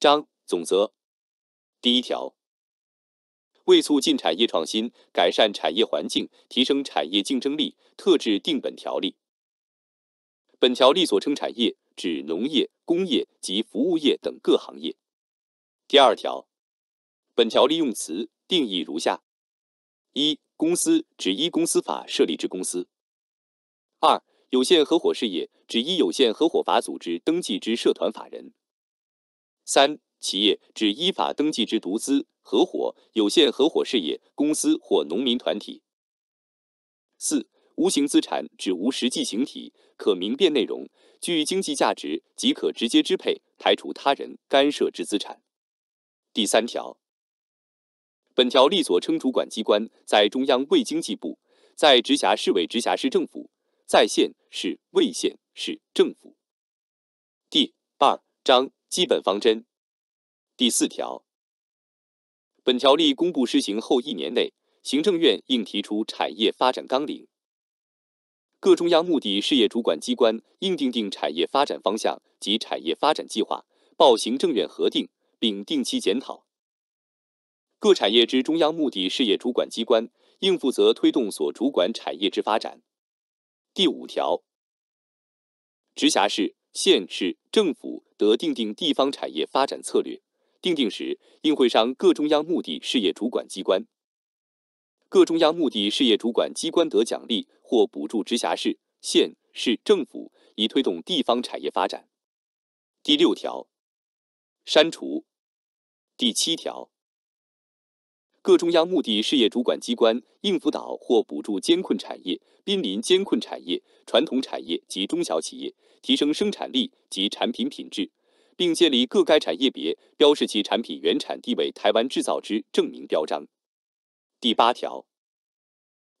章总则，第一条，为促进产业创新、改善产业环境、提升产业竞争力，特制定本条例。本条例所称产业，指农业、工业及服务业等各行业。第二条，本条例用词定义如下：一、公司指依公司法设立之公司；二、有限合伙事业指依有限合伙法组织登记之社团法人。三、企业指依法登记之独资、合伙、有限合伙事业、公司或农民团体。四、无形资产指无实际形体、可明辨内容、具经济价值即可直接支配、排除他人干涉之资产。第三条，本条例所称主管机关，在中央为经济部，在直辖市为直辖市政府，在县市卫县市政府。第二章基本方针第四条，本条例公布施行后一年内，行政院应提出产业发展纲领。各中央目的事业主管机关应订定产业发展方向及产业发展计划，报行政院核定，并定期检讨。各产业之中央目的事业主管机关应负责推动所主管产业之发展。第五条，直辖市。县市政府得订定地方产业发展策略，订定时应会商各中央目的事业主管机关，各中央目的事业主管机关得奖励或补助直辖市、县市政府，以推动地方产业发展。第六条删除。第七条，各中央目的事业主管机关应辅导或补助艰困产业、濒临艰困产业、传统产业及中小企业。提升生产力及产品品质，并建立各该产业别标示其产品原产地为台湾制造之证明标章。第八条，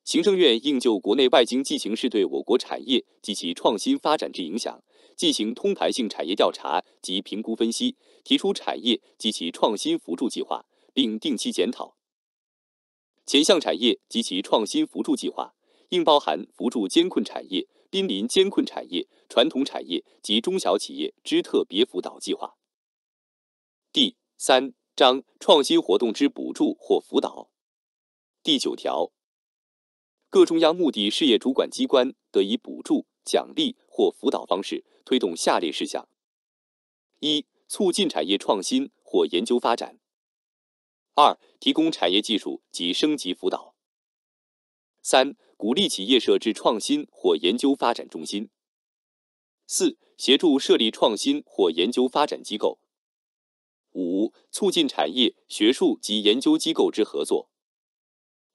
行政院应就国内外经济形势对我国产业及其创新发展之影响，进行通盘性产业调查及评估分析，提出产业及其创新扶助计划，并定期检讨前项产业及其创新扶助计划，应包含扶助艰困产业。濒临艰困产业、传统产业及中小企业之特别辅导计划。第三章创新活动之补助或辅导。第九条，各中央目的事业主管机关得以补助、奖励或辅导方式，推动下列事项：一、促进产业创新或研究发展；二、提供产业技术及升级辅导；三、鼓励企业设置创新或研究发展中心。四、协助设立创新或研究发展机构。五、促进产业、学术及研究机构之合作。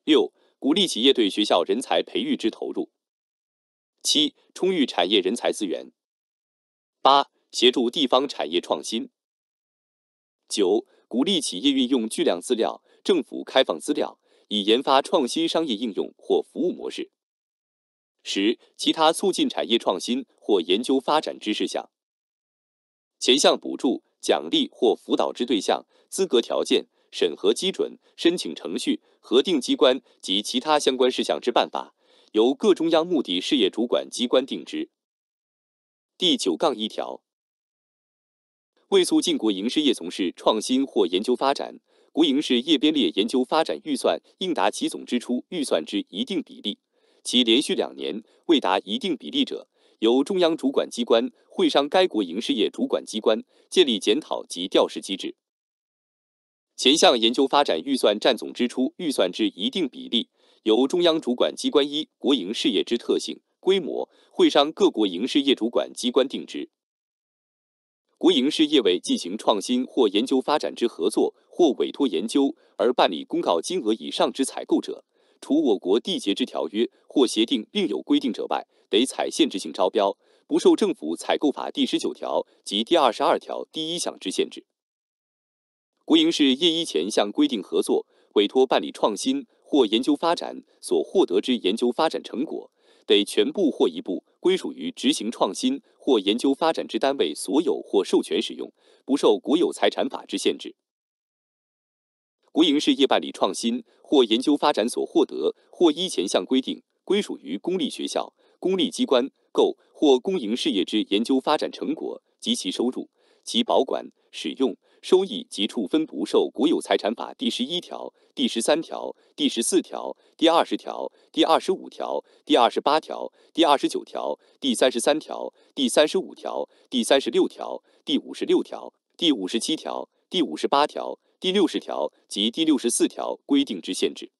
六、鼓励企业对学校人才培育之投入。七、充裕产业人才资源。八、协助地方产业创新。九、鼓励企业运用巨量资料，政府开放资料。以研发创新商业应用或服务模式；十、其他促进产业创新或研究发展之事项，前项补助、奖励或辅导之对象、资格条件、审核基准、申请程序、核定机关及其他相关事项之办法，由各中央目的事业主管机关定之。第九杠一条，为促进国营事业从事创新或研究发展。国营事业编列研究发展预算，应达其总支出预算之一定比例；其连续两年未达一定比例者，由中央主管机关会商该国营事业主管机关建立检讨及调适机制。前项研究发展预算占总支出预算之一定比例，由中央主管机关依国营事业之特性、规模，会商各国营事业主管机关定制。国营事业为进行创新或研究发展之合作。或委托研究而办理公告金额以上之采购者，除我国缔结之条约或协定另有规定者外，得采限制性招标，不受政府采购法第十九条及第二十二条第一项之限制。国营事业依前项规定合作委托办理创新或研究发展所获得之研究发展成果，得全部或一部归属于执行创新或研究发展之单位所有或授权使用，不受国有财产法之限制。国营事业办理创新或研究发展所获得，或依前项规定归属于公立学校、公立机关、购或公营事业之研究发展成果及其收入，其保管、使用、收益及处分，不受《国有财产法》第十一条、第十三条、第十四条、第二十条、第二十五条、第二十八条、第二十九条、第三十三条、第三十五条、第三十六条、第五十六条、第五十七条、第五十八条。第六十条及第六十四条规定之限制，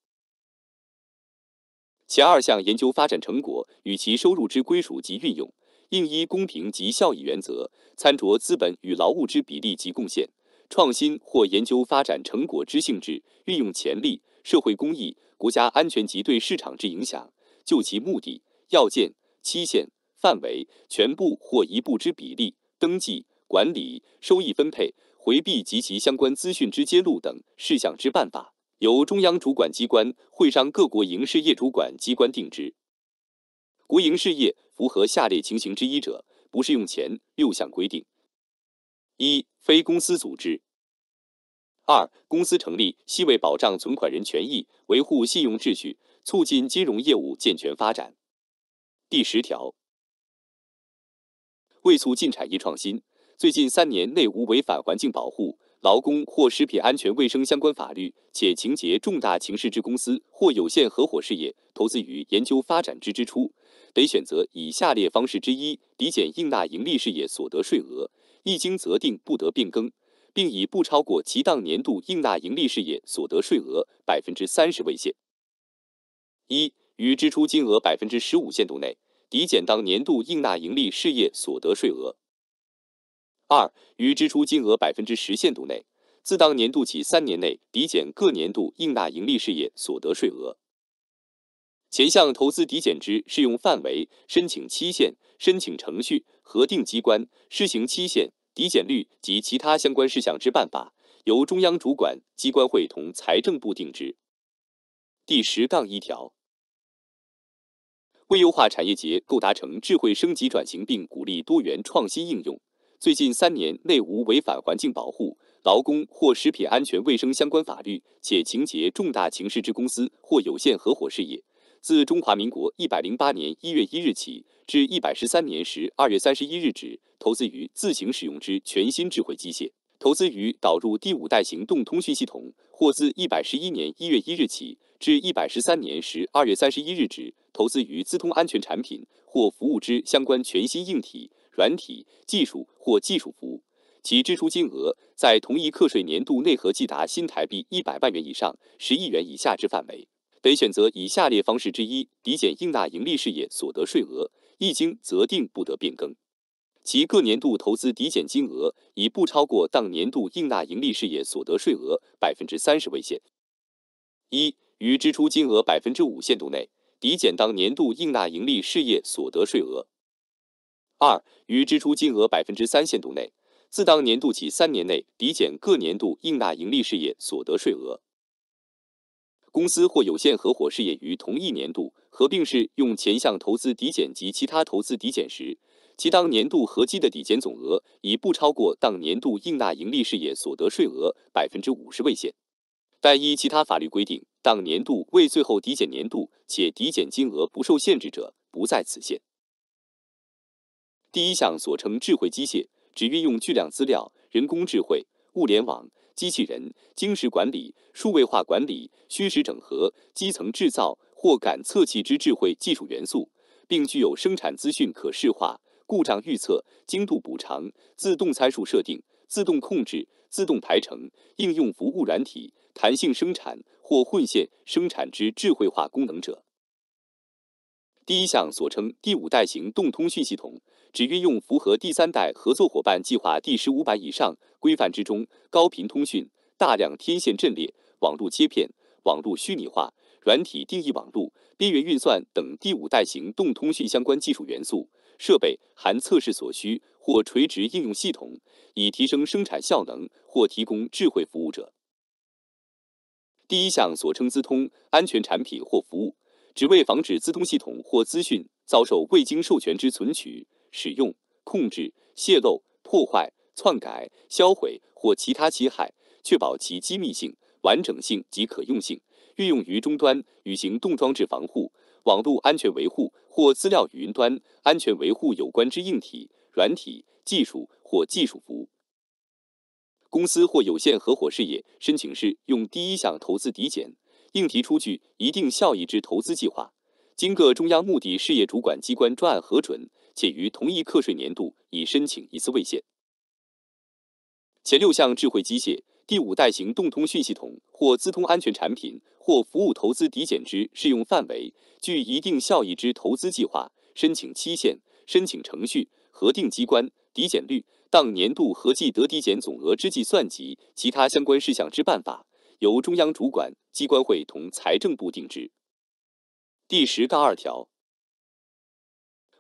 前二项研究发展成果与其收入之归属及运用，应依公平及效益原则，参酌资本与劳务之比例及贡献、创新或研究发展成果之性质、运用潜力、社会公益、国家安全及对市场之影响，就其目的、要件、期限、范围、全部或一部之比例、登记、管理、收益分配。回避及其相关资讯之揭露等事项之办法，由中央主管机关会商各国营事业主管机关定之。国营事业符合下列情形之一者，不适用前六项规定：一、非公司组织；二、公司成立系为保障存款人权益、维护信用秩序、促进金融业务健全发展。第十条，为促进产业创新。最近三年内无违反环境保护、劳工或食品安全卫生相关法律，且情节重大情事之公司或有限合伙事业投资于研究发展之支出，得选择以下列方式之一抵减应纳盈利事业所得税额：一经责定，不得变更，并以不超过其当年度应纳盈利事业所得税额百分之三十为限。一、于支出金额百分之十五限度内抵减当年度应纳盈利事业所得税额。二、于支出金额百分之十限度内，自当年度起三年内抵减各年度应纳盈利事业所得税额。前项投资抵减之适用范围、申请期限、申请程序、核定机关、施行期限、抵减率及其他相关事项之办法，由中央主管机关会同财政部定制。第十杠一条，为优化产业结构，达成智慧升级转型，并鼓励多元创新应用。最近三年内无违反环境保护、劳工或食品安全卫生相关法律且情节重大情事之公司或有限合伙事业，自中华民国一百零八年一月一日起至一百十三年十二月三十一日止，投资于自行使用之全新智慧机械；投资于导入第五代行动通讯系统，或自一百十一年一月一日起至一百十三年十二月三十一日止，投资于资通安全产品或服务之相关全新硬体。软体技术或技术服务，其支出金额在同一课税年度内合计达新台币一百万元以上十亿元以下之范围，得选择以下列方式之一抵减应纳盈利事业所得税额，一经择定不得变更。其各年度投资抵减金额以不超过当年度应纳盈利事业所得税额百分之三十为限。一、于支出金额百分之五限度内抵减当年度应纳盈利事业所得税额。二、于支出金额百分之三限度内，自当年度起三年内抵减各年度应纳盈利事业所得税额。公司或有限合伙事业于同一年度合并适用前项投资抵减及其他投资抵减时，其当年度合计的抵减总额以不超过当年度应纳盈利事业所得税额百分之五十为限。但依其他法律规定，当年度为最后抵减年度且抵减金额不受限制者，不在此限。第一项所称智慧机械，指运用巨量资料、人工智慧、物联网、机器人、精实管理、数位化管理、虚实整合、基层制造或感测器之智慧技术元素，并具有生产资讯可视化、故障预测、精度补偿、自动参数设定、自动控制、自动排程、应用服务软体、弹性生产或混线生产之智慧化功能者。第一项所称第五代行动通讯系统。只运用符合第三代合作伙伴计划第十五版以上规范之中高频通讯、大量天线阵列、网络切片、网络虚拟化、软体定义网络、边缘运算等第五代行动通讯相关技术元素设备，含测试所需或垂直应用系统，以提升生产效能或提供智慧服务者。第一项所称资通安全产品或服务，只为防止资通系统或资讯遭受未经授权之存取。使用、控制、泄露、破坏、篡改、销毁或其他侵害，确保其机密性、完整性及可用性。运用于终端与行动装置防护、网络安全维护或资料与云端安全维护有关之硬体、软体技术或技术服务。公司或有限合伙事业申请时，用第一项投资抵减，应提出具一定效益之投资计划，经各中央目的事业主管机关专案核准。且于同一课税年度已申请一次未限。前六项智慧机械、第五代行动通讯系统或资通安全产品或服务投资抵减之适用范围、具一定效益之投资计划、申请期限、申请程序、核定机关、抵减率、当年度合计得抵减总额之计算及其他相关事项之办法，由中央主管机关会同财政部定制。第十杠二条。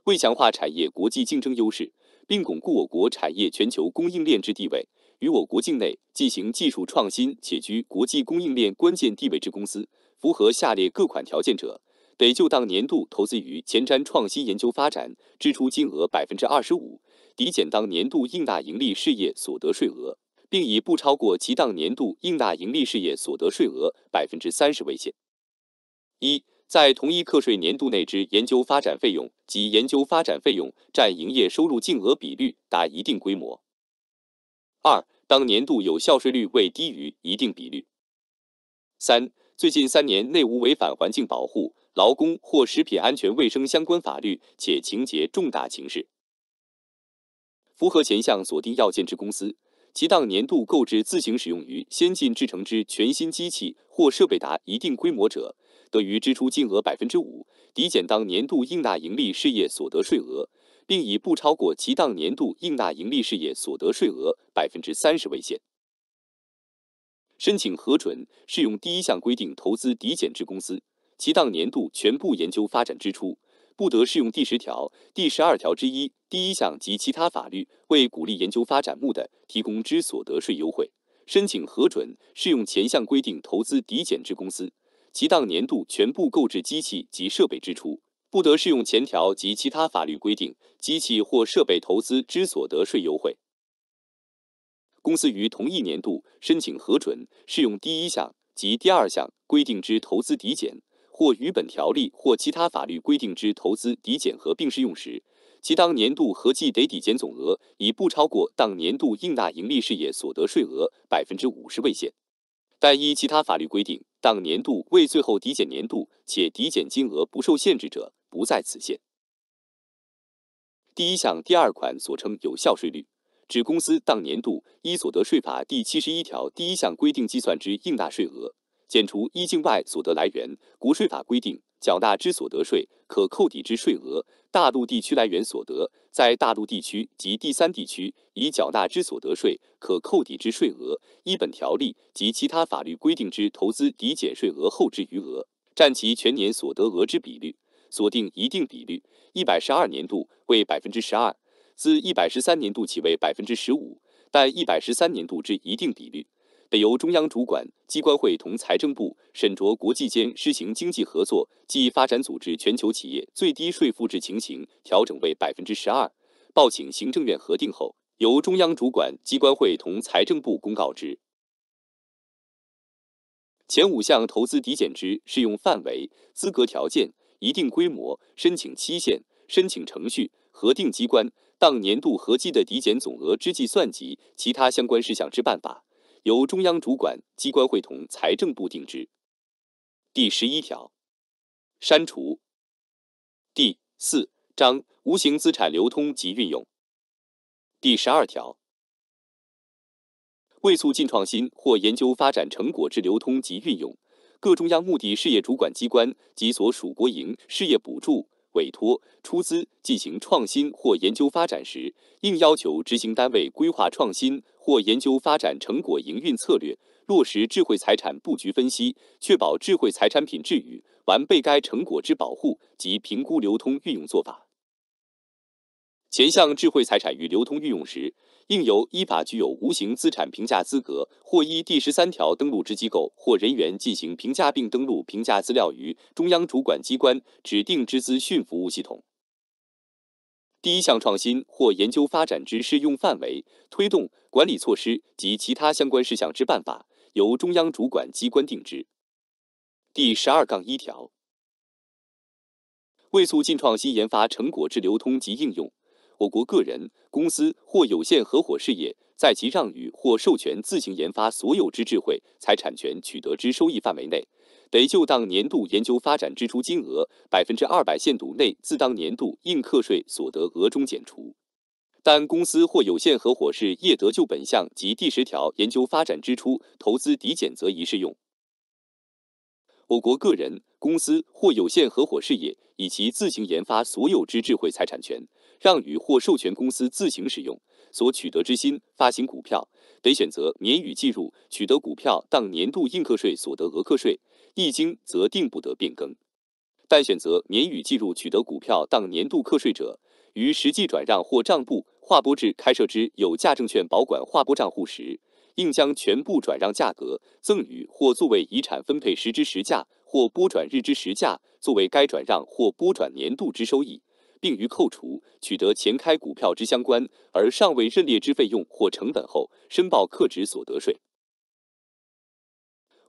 为强化产业国际竞争优势，并巩固我国产业全球供应链之地位，与我国境内进行技术创新且居国际供应链关键地位之公司，符合下列各款条件者，得就当年度投资于前瞻创新研究发展支出金额百分之二十五，抵减当年度应纳盈利事业所得税额，并以不超过其当年度应纳盈利事业所得税额百分之三十为限。一在同一课税年度内，之研究发展费用及研究发展费用占营业收入净额比率达一定规模；二、当年度有效税率未低于一定比率；三、最近三年内无违反环境保护、劳工或食品安全卫生相关法律且情节重大情事。符合前项锁定要件之公司，其当年度购置自行使用于先进制成之全新机器或设备达一定规模者。得于支出金额百分之五抵减当年度应纳盈利事业所得税额，并以不超过其当年度应纳盈利事业所得税额百分之三十为限。申请核准适用第一项规定投资抵减之公司，其当年度全部研究发展支出不得适用第十条、第十二条之一第一项及其他法律为鼓励研究发展目的提供之所得税优惠。申请核准适用前项规定投资抵减之公司。其当年度全部购置机器及设备支出，不得适用前条及其他法律规定机器或设备投资之所得税优惠。公司于同一年度申请核准适用第一项及第二项规定之投资抵减，或与本条例或其他法律规定之投资抵减合并适用时，其当年度合计得抵减总额，以不超过当年度应纳盈利事业所得税额百分之五十为限。但依其他法律规定，当年度为最后抵减年度且抵减金额不受限制者，不在此限。第一项第二款所称有效税率，指公司当年度依所得税法第七十一条第一项规定计算之应纳税额，减除依境外所得来源国税法规定缴纳之所得税可扣抵之税额。大陆地区来源所得，在大陆地区及第三地区已缴纳之所得税可扣抵之税额，依本条例及其他法律规定之投资抵减税额后之余额，占其全年所得额之比率，锁定一定比率。一百十二年度为百分之十二，自一百十三年度起为百分之十五，但一百十三年度之一定比率。由中央主管机关会同财政部审酌国际间施行经济合作暨发展组织全球企业最低税负制情形，调整为百分之十二，报请行政院核定后，由中央主管机关会同财政部公告之。前五项投资抵减之适用范围、资格条件、一定规模、申请期限、申请程序、核定机关、当年度合计的抵减总额之计算及其他相关事项之办法。由中央主管机关会同财政部定制。第十一条，删除第四章无形资产流通及运用。第十二条，为促进创新或研究发展成果之流通及运用，各中央目的事业主管机关及所属国营事业补助、委托、出资进行创新或研究发展时，应要求执行单位规划创新。或研究发展成果营运策略，落实智慧财产布局分析，确保智慧财产品质与完备该成果之保护及评估流通运用做法。前项智慧财产于流通运用时，应由依法具有无形资产评估资格或依第十三条登录之机构或人员进行评价，并登录评价资料于中央主管机关指定之资讯服务系统。第一项创新或研究发展之适用范围、推动管理措施及其他相关事项之办法，由中央主管机关定制。第十二杠一条，为促进创新研发成果之流通及应用，我国个人、公司或有限合伙事业在其让与或授权自行研发所有之智慧财产权取得之收益范围内。得就当年度研究发展支出金额百分之二百限度内，自当年度应课税所得额中减除；但公司或有限合伙事业得就本项及第十条研究发展支出投资抵减则一适用。我国个人、公司或有限合伙事业以其自行研发所有之智慧财产权让与或授权公司自行使用所取得之新发行股票，得选择免予计入取得股票当年度应课税所得额课税。一经则定不得变更，但选择免予计入取得股票当年度课税者，于实际转让或账簿划拨至开设之有价证券保管划拨账户时，应将全部转让价格、赠与或作为遗产分配时之实价或拨转日之实价作为该转让或拨转年度之收益，并于扣除取得前开股票之相关而尚未认列之费用或成本后，申报课值所得税。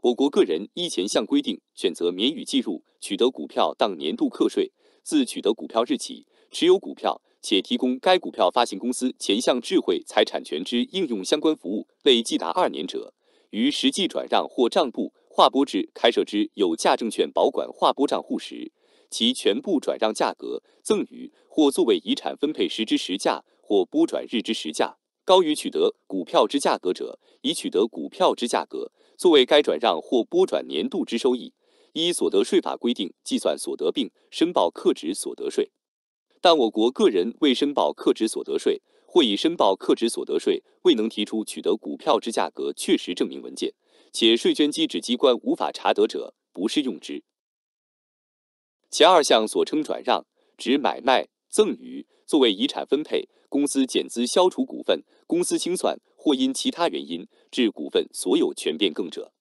我国个人依前项规定选择免予计入取得股票当年度课税，自取得股票日起持有股票且提供该股票发行公司前项智慧财产权之应用相关服务累计达二年者，于实际转让或账簿划拨至开设之有价证券保管划拨账户时，其全部转让价格、赠与或作为遗产分配时之实价或拨转日之实价高于取得股票之价格者，以取得股票之价格。作为该转让或拨转年度之收益，依所得税法规定计算所得，并申报课值所得税。但我国个人未申报课值所得税，或已申报课值所得税未能提出取得股票之价格确实证明文件，且税捐机制机关无法查得者，不适用之。前二项所称转让，指买卖、赠与，作为遗产分配、公司减资、消除股份、公司清算或因其他原因。是股份所有权变更者，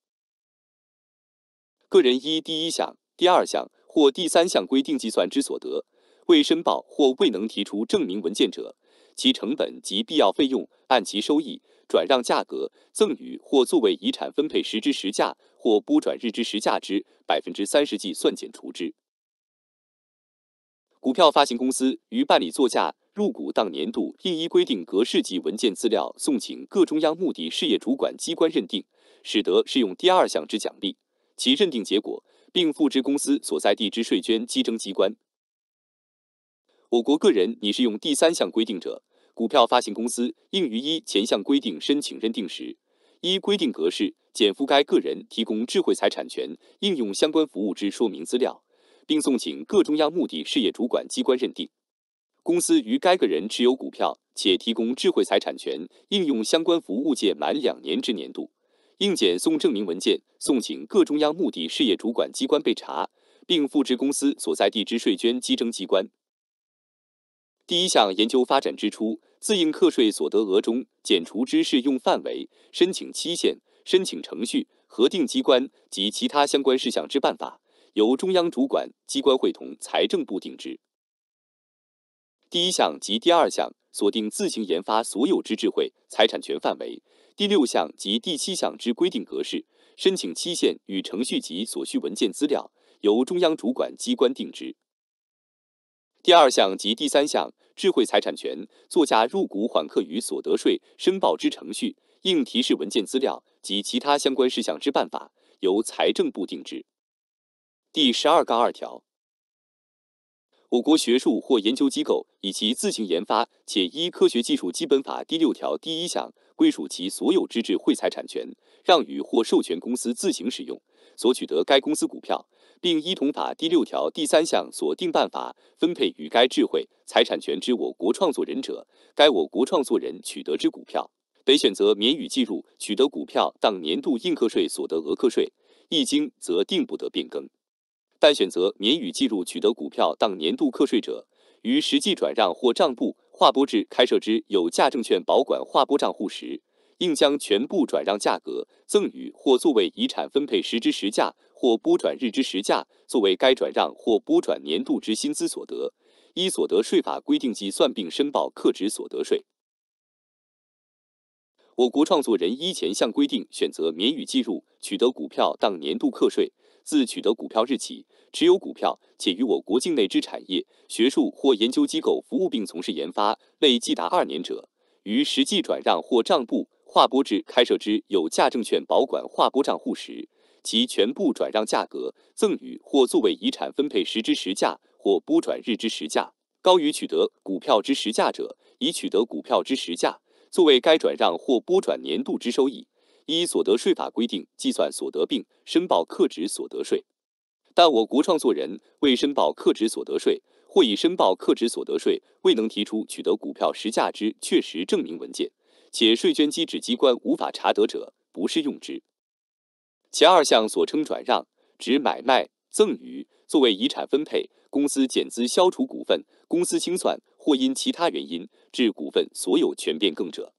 个人依第一项、第二项或第三项规定计算之所得，未申报或未能提出证明文件者，其成本及必要费用按其收益转让价格、赠与或作为遗产分配时之实价或拨转日之实价之百分之三十计算减除之。股票发行公司于办理作价。入股当年度，另一规定格式及文件资料送请各中央目的事业主管机关认定，使得适用第二项之奖励。其认定结果，并付之公司所在地之税捐稽征机关。我国个人拟适用第三项规定者，股票发行公司应于依前项规定申请认定时，依规定格式，减负该个人提供智慧财产权应用相关服务之说明资料，并送请各中央目的事业主管机关认定。公司与该个人持有股票，且提供智慧财产权应用相关服务届满两年之年度，应检送证明文件，送请各中央目的事业主管机关备查，并复制公司所在地之税捐稽征机关。第一项研究发展支出自应课税所得额中减除之适用范围、申请期限、申请程序、核定机关及其他相关事项之办法，由中央主管机关会同财政部定制。第一项及第二项锁定自行研发所有之智慧财产权范围；第六项及第七项之规定格式、申请期限与程序及所需文件资料，由中央主管机关定制。第二项及第三项智慧财产权作价入股缓课与所得税申报之程序、应提示文件资料及其他相关事项之办法，由财政部定制。第十二杠二条。我国学术或研究机构以其自行研发且依《科学技术基本法》第六条第一项归属其所有之智慧财产权让与或授权公司自行使用，所取得该公司股票，并依同法第六条第三项所定办法分配与该智慧财产权之我国创作人者，该我国创作人取得之股票，得选择免予计入取得股票当年度应课税所得额课税，一经则定不得变更。但选择免予计入取得股票当年度课税者，于实际转让或账簿划拨至开设之有价证券保管划拨账户时，应将全部转让价格、赠与或作为遗产分配时之实价或拨转日之实价，作为该转让或拨转年度之薪资所得，依所得税法规定计算并申报课值所得税。我国创作人依前项规定选择免予计入取得股票当年度课税。自取得股票日起，持有股票且于我国境内之产业、学术或研究机构服务并从事研发类，计达二年者，于实际转让或账簿划拨至开设之有价证券保管划拨账户时，其全部转让价格、赠与或作为遗产分配时之实价或拨转日之实价，高于取得股票之实价者，以取得股票之实价作为该转让或拨转年度之收益。依所得税法规定计算所得并申报课征所得税，但我国创作人未申报课征所得税或已申报课征所得税未能提出取得股票实价之确实证明文件，且税捐机制机关无法查得者，不适用之。前二项所称转让，指买卖、赠与、作为遗产分配、公司减资、消除股份、公司清算或因其他原因致股份所有权变更者。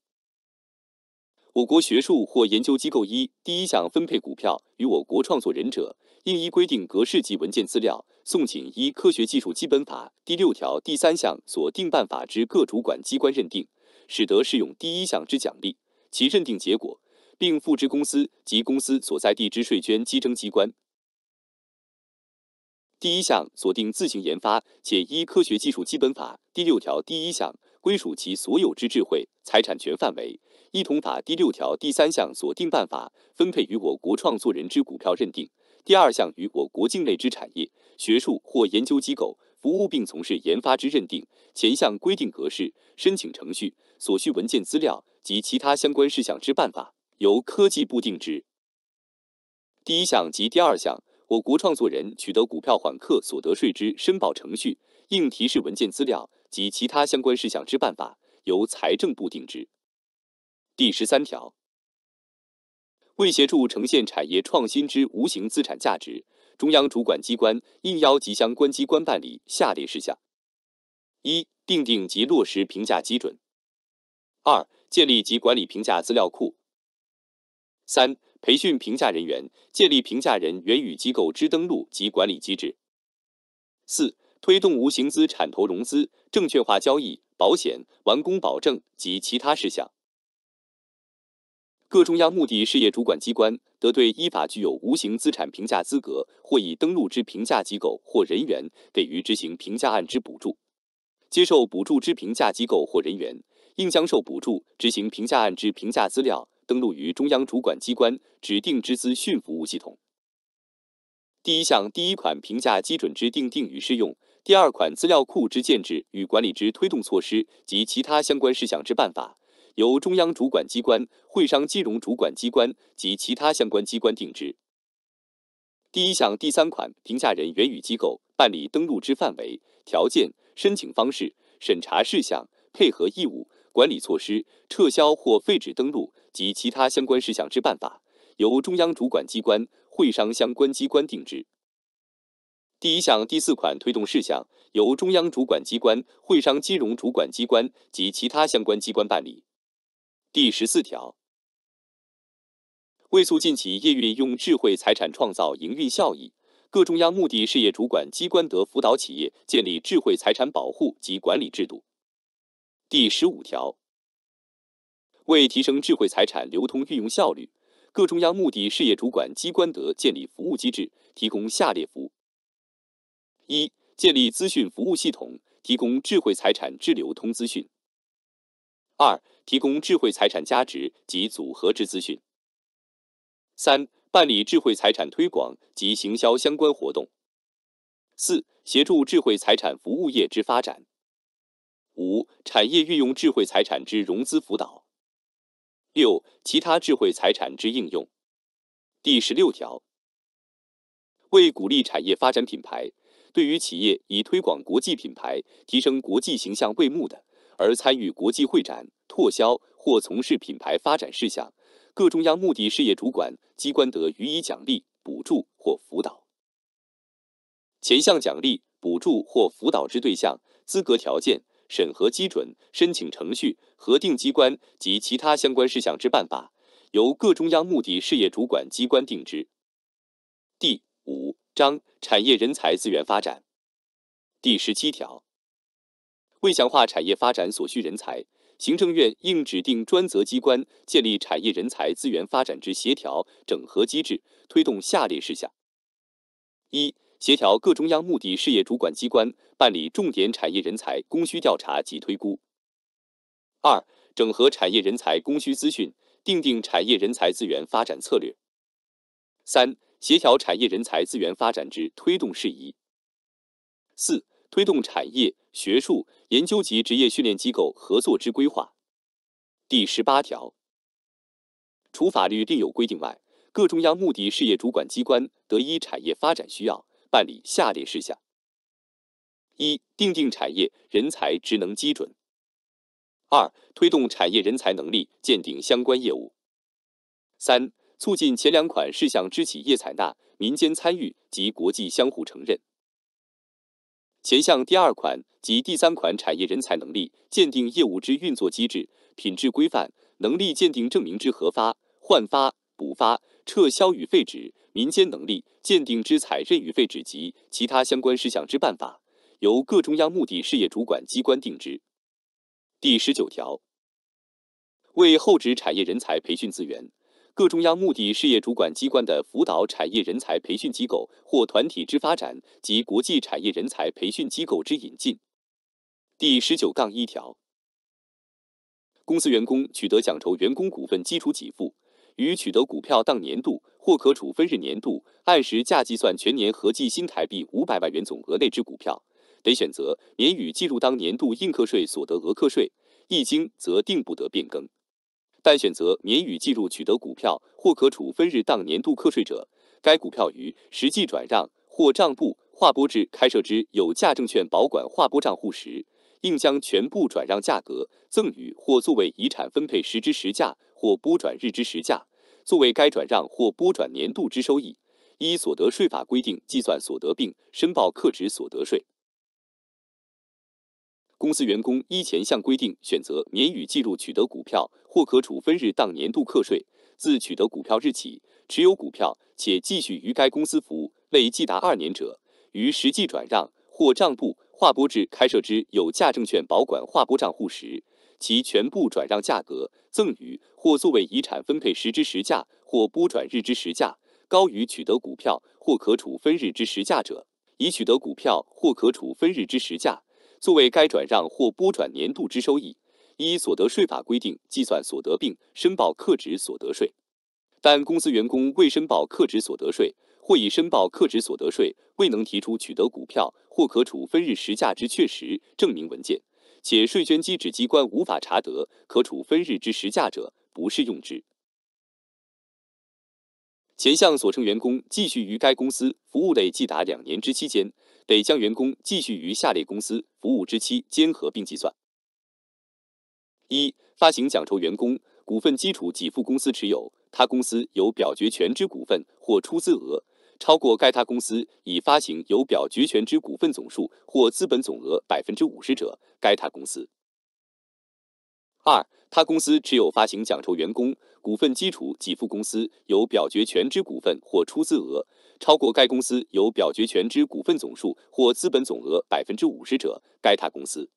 我国学术或研究机构一第一项分配股票与我国创作人者，应依规定格式及文件资料送请依《科学技术基本法》第六条第三项所定办法之各主管机关认定，使得适用第一项之奖励，其认定结果并付之公司及公司所在地之税捐稽征机关。第一项锁定自行研发且依《科学技术基本法》第六条第一项归属其所有之智慧财产权范围。《一统法》第六条第三项锁定办法分配于我国创作人之股票认定；第二项与我国境内之产业、学术或研究机构服务并从事研发之认定。前项规定格式、申请程序、所需文件资料及其他相关事项之办法，由科技部定制。第一项及第二项我国创作人取得股票缓课所得税之申报程序、应提示文件资料及其他相关事项之办法，由财政部定制。第十三条，为协助呈现产业创新之无形资产价值，中央主管机关应邀及相关机关办理下列事项：一、定定及落实评价基准；二、建立及管理评价资料库；三、培训评价人员，建立评价人员与机构之登录及管理机制；四、推动无形资产投融资、证券化交易、保险、完工保证及其他事项。各中央目的事业主管机关得对依法具有无形资产评估资格或已登录之评价机构或人员给予执行评价案之补助。接受补助之评价机构或人员，应将受补助执行评价案之评价资料登录于中央主管机关指定之资讯服务系统。第一项第一款评价基准之定定与适用，第二款资料库之建制与管理之推动措施及其他相关事项之办法。由中央主管机关、会商金融主管机关及其他相关机关定制。第一项第三款评价人员与机构办理登录之范围、条件、申请方式、审查事项、配合义务、管理措施、撤销或废止登录及其他相关事项之办法，由中央主管机关会商相关机关定制。第一项第四款推动事项，由中央主管机关、会商金融主管机关及其他相关机关办理。第十四条，为促进企业运用智慧财产创造营运效益，各中央目的事业主管机关得辅导企业建立智慧财产保护及管理制度。第十五条，为提升智慧财产流通运用效率，各中央目的事业主管机关得建立服务机制，提供下列服务：一、建立资讯服务系统，提供智慧财产之流通资讯。二、提供智慧财产价值及组合之资讯；三、办理智慧财产推广及行销相关活动；四、协助智慧财产服务业之发展；五、产业运用智慧财产之融资辅导；六、其他智慧财产之应用。第十六条，为鼓励产业发展品牌，对于企业以推广国际品牌、提升国际形象为目的。而参与国际会展、拓销或从事品牌发展事项，各中央目的事业主管机关得予以奖励、补助或辅导。前项奖励、补助或辅导之对象、资格条件、审核基准、申请程序、核定机关及其他相关事项之办法，由各中央目的事业主管机关定之。第五章产业人才资源发展第十七条。为强化产业发展所需人才，行政院应指定专责机关，建立产业人才资源发展之协调整合机制，推动下列事项：一、协调各中央目的事业主管机关办理重点产业人才供需调查及推估；二、整合产业人才供需资讯，定定产业人才资源发展策略；三、协调产业人才资源发展之推动事宜；四。推动产业、学术研究及职业训练机构合作之规划。第十八条，除法律另有规定外，各中央目的事业主管机关得依产业发展需要办理下列事项：一、定定产业人才职能基准；二、推动产业人才能力鉴定相关业务；三、促进前两款事项之企业采纳、民间参与及国际相互承认。前项第二款及第三款产业人才能力鉴定业务之运作机制、品质规范、能力鉴定证明之核发、换发、补发、撤销与废止、民间能力鉴定之采认与废止及其他相关事项之办法，由各中央目的事业主管机关定之。第十九条，为后置产业人才培训资源。各中央目的事业主管机关的辅导产业人才培训机构或团体之发展及国际产业人才培训机构之引进。第十九杠一条，公司员工取得奖酬员工股份基础给付与取得股票当年度或可处分日年度按实价计算全年合计新台币五百万元总额内之股票，得选择年与计入当年度应课税所得额课税，一经则定不得变更。在选择免予计入取得股票或可处分日当年度课税者，该股票于实际转让或账簿划拨至开设之有价证券保管划拨账户时，应将全部转让价格、赠与或作为遗产分配时之实价或拨转日之实价，作为该转让或拨转年度之收益，依所得税法规定计算所得并申报课值所得税。公司员工依前项规定选择免予计入取得股票或可处分日当年度课税，自取得股票日起持有股票且继续于该公司服务累计达二年者，于实际转让或账簿划拨至开设之有价证券保管划拨账户时，其全部转让价格赠与或作为遗产分配时之实价或拨转日之实价高于取得股票或可处分日之实价者，以取得股票或可处分日之实价。作为该转让或拨转年度之收益，依所得税法规定计算所得，并申报课职所得税。但公司员工未申报课职所得税，或已申报课职所得税未能提出取得股票或可处分日实价之确实证明文件，且税捐机制机关无法查得可处分日之实价者，不适用之。前项所称员工继续于该公司服务累计达两年之期间。得将员工继续于下列公司服务之期兼合并计算：一、发行奖酬员工股份基础给付公司持有他公司有表决权之股份或出资额超过该他公司已发行有表决权之股份总数或资本总额百分之五十者，该他公司；二、他公司持有发行奖酬员工股份基础给付公司有表决权之股份或出资额。超过该公司有表决权之股份总数或资本总额百分之五十者，该他公司。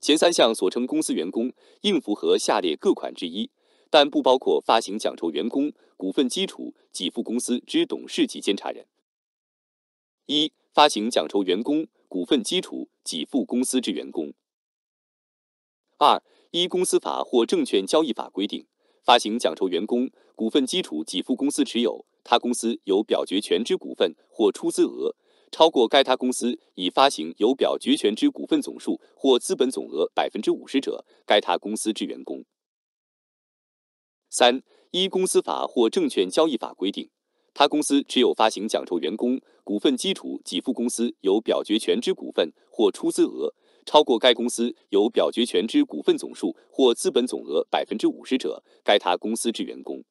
前三项所称公司员工应符合下列各款之一，但不包括发行奖酬员工股份基础给付公司之董事及监察人。一、发行奖酬员工股份基础给付公司之员工。二、依公司法或证券交易法规定，发行奖酬员工股份基础给付公司持有。他公司有表决权之股份或出资额超过该他公司已发行有表决权之股份总数或资本总额百分之五十者，该他公司之员工。三依公司法或证券交易法规定，他公司持有发行奖酬员工股份基础给付公司有表决权之股份或出资额超过该公司有表决权之股份总数或资本总额百分之五十者，该他公司之员工。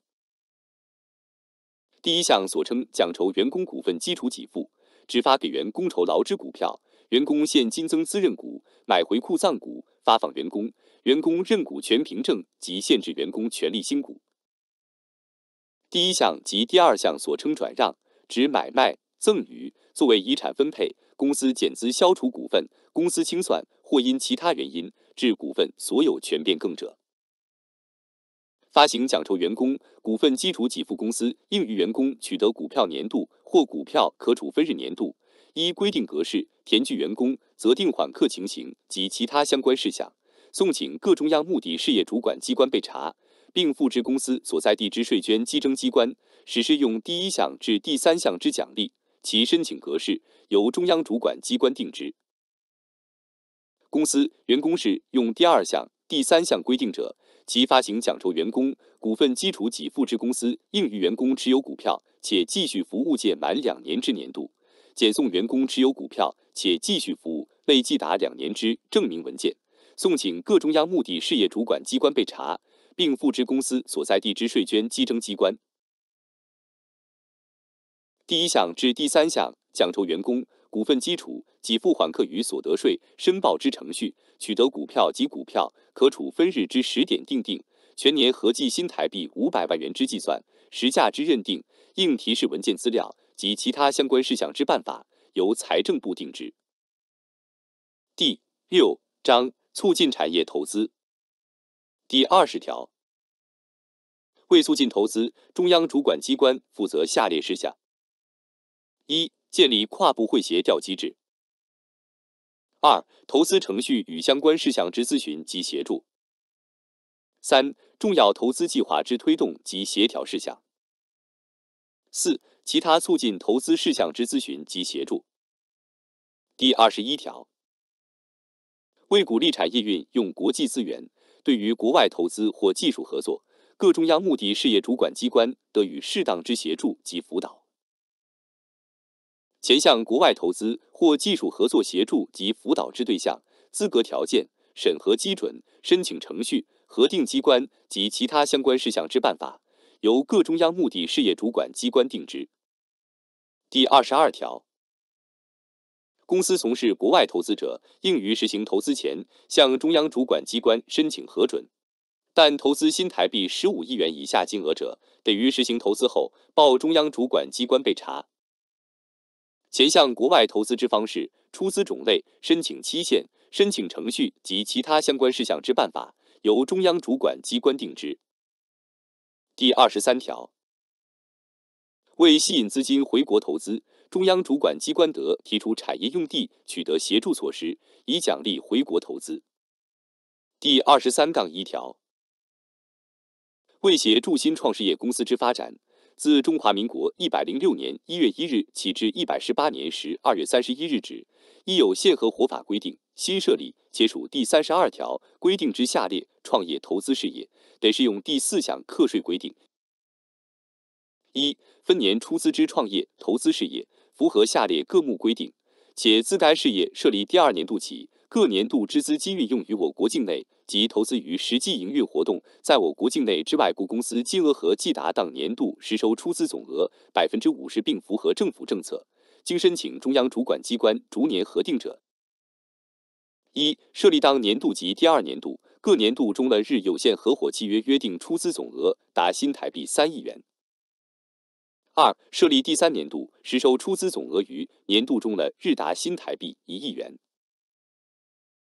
第一项所称“奖酬员工股份基础给付”，指发给员工酬劳之股票；员工现金增资认股、买回库藏股、发放员工员工认股权凭证及限制员工权利新股。第一项及第二项所称“转让”，指买卖、赠与、作为遗产分配、公司减资、消除股份、公司清算或因其他原因致股份所有权变更者。发行奖酬员工股份基础给付公司应于员工取得股票年度或股票可处分日年度依规定格式填具员工则定缓课情形及其他相关事项送请各中央目的事业主管机关备查，并复制公司所在地之税捐稽征机关实施用第一项至第三项之奖励，其申请格式由中央主管机关定之。公司员工是用第二项、第三项规定者。其发行奖酬员工股份基础给付之公司应于员工持有股票且继续服务届满两年之年度，减送员工持有股票且继续服务未计达两年之证明文件，送请各中央目的事业主管机关备查，并付之公司所在地之税捐稽征机关。第一项至第三项奖酬员工。股份基础给付缓课与所得税申报之程序，取得股票及股票可处分日之十点定定，全年合计新台币五百万元之计算，实价之认定，应提示文件资料及其他相关事项之办法，由财政部定制。第六章促进产业投资第二十条为促进投资，中央主管机关负责下列事项：一、建立跨部会协调机制。二、投资程序与相关事项之咨询及协助。三、重要投资计划之推动及协调事项。四、其他促进投资事项之咨询及协助。第二十一条，为鼓励产业运用国际资源，对于国外投资或技术合作，各中央目的事业主管机关得与适当之协助及辅导。前向国外投资或技术合作协助及辅导之对象资格条件、审核基准、申请程序、核定机关及其他相关事项之办法，由各中央目的事业主管机关定制。第二十二条，公司从事国外投资者，应于实行投资前向中央主管机关申请核准，但投资新台币十五亿元以下金额者，得于实行投资后报中央主管机关备查。前向国外投资之方式、出资种类、申请期限、申请程序及其他相关事项之办法，由中央主管机关定制。第二十三条，为吸引资金回国投资，中央主管机关得提出产业用地取得协助措施，以奖励回国投资。第二十三杠一条，为协助新创事业公司之发展。自中华民国一百零六年一月一日起至一百十八年十二月三十一日止，依有限合伙法规定，新设立且属第三十二条规定之下列创业投资事业，得适用第四项课税规定：一、分年出资之创业投资事业，符合下列各目规定，且自该事业设立第二年度起。各年度之资金运用于我国境内及投资于实际营运活动，在我国境内之外故公司金额合计达当年度实收出资总额百分之五十，并符合政府政策，经申请中央主管机关逐年核定者。一设立当年度及第二年度各年度中的日有限合伙契约约定出资总额达新台币三亿元。二设立第三年度实收出资总额于年度中的日达新台币一亿元。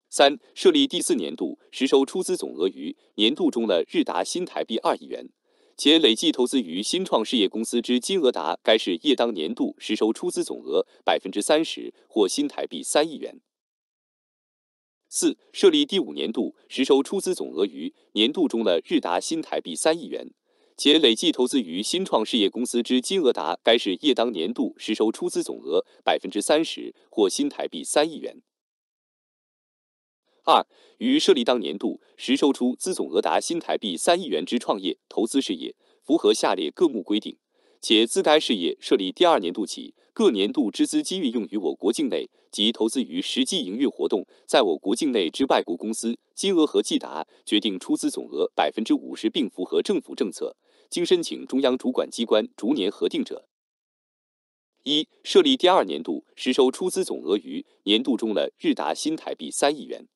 三、设立第四年度实收出资总额于年度中的日达新台币二亿元，且累计投资于新创事业公司之金额达该事业当年度实收出资总额百分之三十或新台币三亿元。四、设立第五年度实收出资总额于年度中的日达新台币三亿元，且累计投资于新创事业公司之金额达该事业当年度实收出资总额百分之三十或新台币三亿元。二、于设立当年度实收出资总额达新台币三亿元之创业投资事业，符合下列各目规定，且自该事业设立第二年度起，各年度之资金运用于我国境内及投资于实际营运活动，在我国境内之外国公司金额合计达决定出资总额百分之五十，并符合政府政策，经申请中央主管机关逐年核定者。一、设立第二年度实收出资总额于年度中的日达新台币三亿元。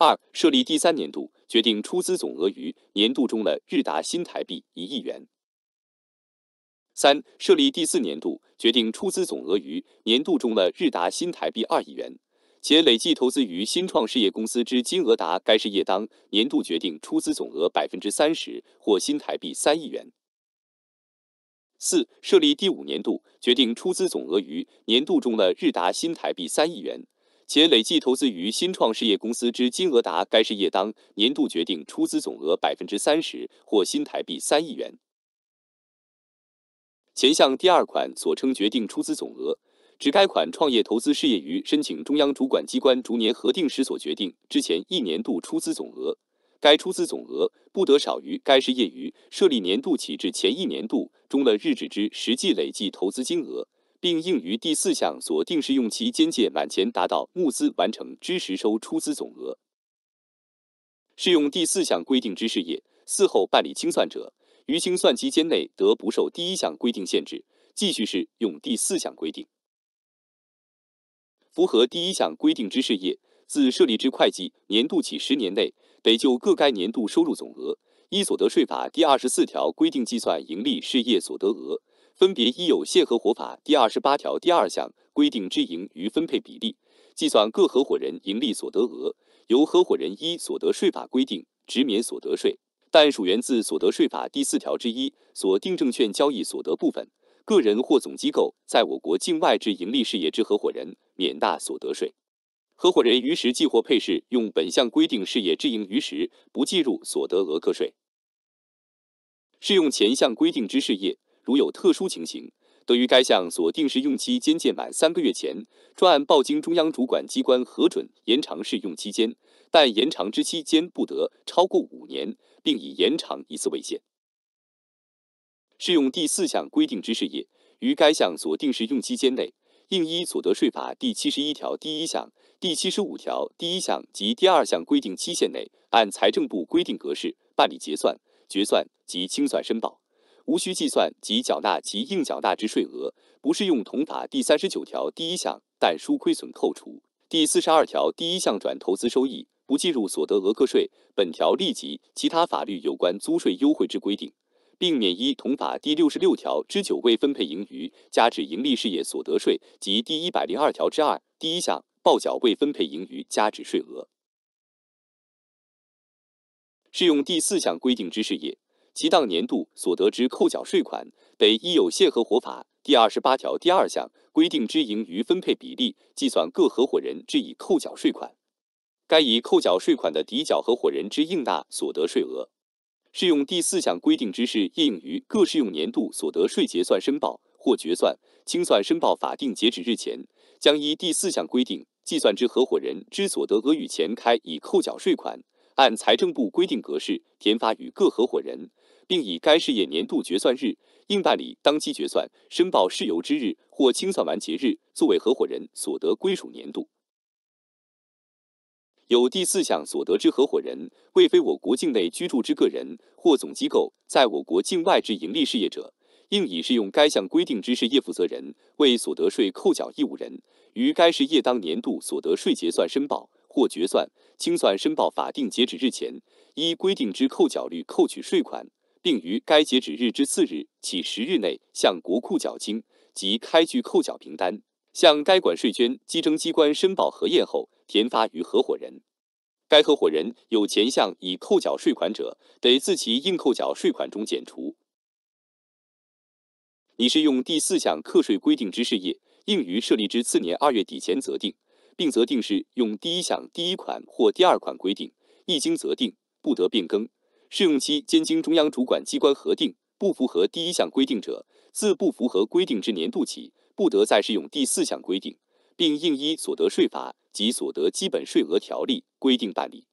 二、设立第三年度决定出资总额于年度中的日达新台币一亿元。三、设立第四年度决定出资总额于年度中的日达新台币二亿元，且累计投资于新创事业公司之金额达该事业当年度决定出资总额百分之三十或新台币三亿元。四、设立第五年度决定出资总额于年度中的日达新台币三亿元。且累计投资于新创事业公司之金额达该事业当年度决定出资总额百分之三十或新台币三亿元。前项第二款所称决定出资总额，指该款创业投资事业于申请中央主管机关逐年核定时所决定之前一年度出资总额。该出资总额不得少于该事业于设立年度起至前一年度终了日止之实际累计投资金额。并应于第四项所定适用期间届满前达到募资完成之时收出资总额。适用第四项规定之事业，四后办理清算者，于清算期间内得不受第一项规定限制，继续适用第四项规定。符合第一项规定之事业，自设立之会计年度起十年内，得就各该年度收入总额，依所得税法第二十四条规定计算盈利事业所得额。分别依有限合伙法第二十八条第二项规定之盈余分配比例计算各合伙人盈利所得额，由合伙人依所得税法规定直免所得税，但属源自所得税法第四条之一所定证券交易所得部分，个人或总机构在我国境外之盈利事业之合伙人免纳所得税。合伙人于实际或配适用本项规定事业之盈余时，不计入所得额课税。适用前项规定之事业。如有特殊情形，得于该项所定试用期间届满三个月前，专案报经中央主管机关核准延长试用期间，但延长之期间不得超过五年，并以延长一次为限。适用第四项规定之事业，于该项所定试用期间内，应依所得税法第七十一条第一项、第七十五条第一项及第二项规定期限内，按财政部规定格式办理结算、决算及清算申报。无需计算及缴纳及应缴纳之税额，不适用同法第三十九条第一项但输亏损扣除、第四十二条第一项转投资收益不计入所得额个税。本条立即其他法律有关租税优惠之规定，并免依同法第六十六条之九未分配盈余加至盈利事业所得税及第一百零二条之二第一项报缴未分配盈余加值税额，适用第四项规定之事业。其当年度所得之扣缴税款，得依有限合伙法第二十八条第二项规定之盈余分配比例计算各合伙人之已扣缴税款。该已扣缴税款的抵缴合伙人之应纳所得税额，适用第四项规定之是应于各适用年度所得税结算申报或决算清算申报法定截止日前，将依第四项规定计算之合伙人之所得额与前开已扣缴税款，按财政部规定格式填发与各合伙人。并以该事业年度决算日应办理当期决算申报事由之日或清算完结日作为合伙人所得归属年度。有第四项所得之合伙人为非我国境内居住之个人或总机构在我国境外之盈利事业者，应以适用该项规定之事业负责人为所得税扣缴义务人，于该事业当年度所得税结算申报或决算清算申报法定截止日前，依规定之扣缴率扣取税款。并于该截止日之次日起十日内向国库缴清及开具扣缴凭单，向该管税捐稽征机关申报核验后，填发于合伙人。该合伙人有前项已扣缴税款者，得自其应扣缴税款中减除。拟适用第四项课税规定之事业，应于设立之次年二月底前择定，并择定是用第一项第一款或第二款规定，一经择定，不得变更。试用期兼经中央主管机关核定，不符合第一项规定者，自不符合规定之年度起，不得再适用第四项规定，并应依所得税法及所得基本税额条例规定办理。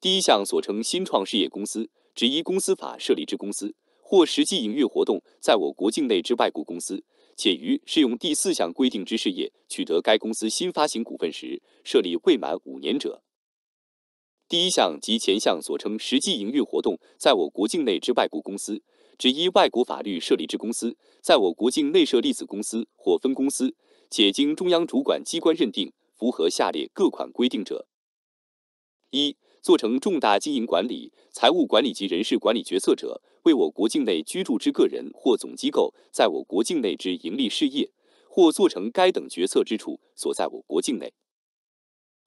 第一项所称新创事业公司，指依公司法设立之公司，或实际营运活动在我国境内之外国公司，且于适用第四项规定之事业取得该公司新发行股份时，设立未满五年者。第一项及前项所称实际营运活动，在我国境内之外国公司，只依外国法律设立之公司，在我国境内设立子公司或分公司，且经中央主管机关认定符合下列各款规定者：一、做成重大经营管理、财务管理及人事管理决策者，为我国境内居住之个人或总机构，在我国境内之盈利事业，或做成该等决策之处所在我国境内；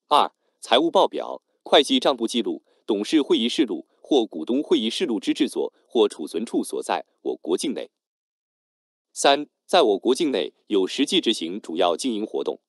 二、财务报表。会计账簿记录、董事会议事录或股东会议事录之制作或储存处所在我国境内；三，在我国境内有实际执行主要经营活动。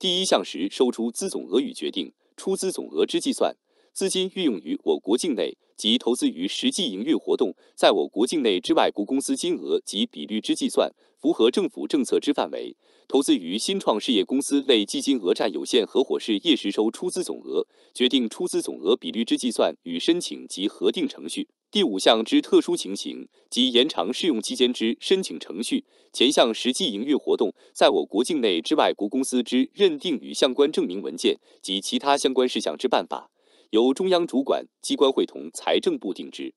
第一项时，收出资总额与决定出资总额之计算，资金运用于我国境内及投资于实际营运活动，在我国境内之外国公司金额及比率之计算，符合政府政策之范围。投资于新创事业公司类基金额占有限合伙事业实收出资总额，决定出资总额比率之计算与申请及核定程序；第五项之特殊情形及延长适用期间之申请程序；前项实际营运活动在我国境内之外国公司之认定与相关证明文件及其他相关事项之办法，由中央主管机关会同财政部定制。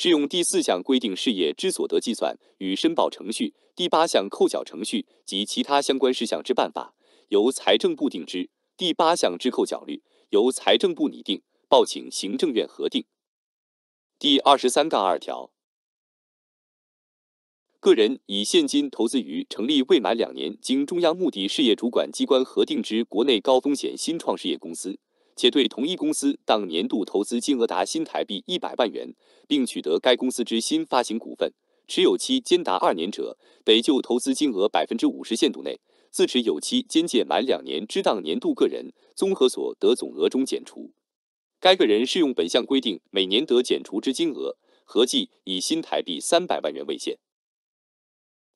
适用第四项规定事业之所得计算与申报程序、第八项扣缴程序及其他相关事项之办法，由财政部定之；第八项之扣缴率，由财政部拟定，报请行政院核定。第二十三杠二条，个人以现金投资于成立未满两年、经中央目的事业主管机关核定之国内高风险新创事业公司。且对同一公司当年度投资金额达新台币一百万元，并取得该公司之新发行股份，持有期间达二年者，得就投资金额百分之五十限度内，自持有期间届满两年之当年度个人综合所得总额中减除。该个人适用本项规定，每年得减除之金额合计以新台币三百万元为限。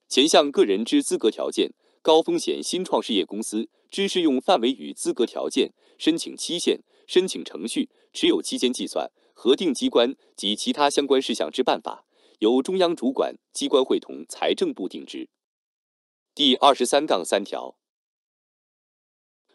前项个人之资格条件，高风险新创事业公司之适用范围与资格条件。申请期限、申请程序、持有期间计算、核定机关及其他相关事项之办法，由中央主管机关会同财政部定之。第二十三杠三条，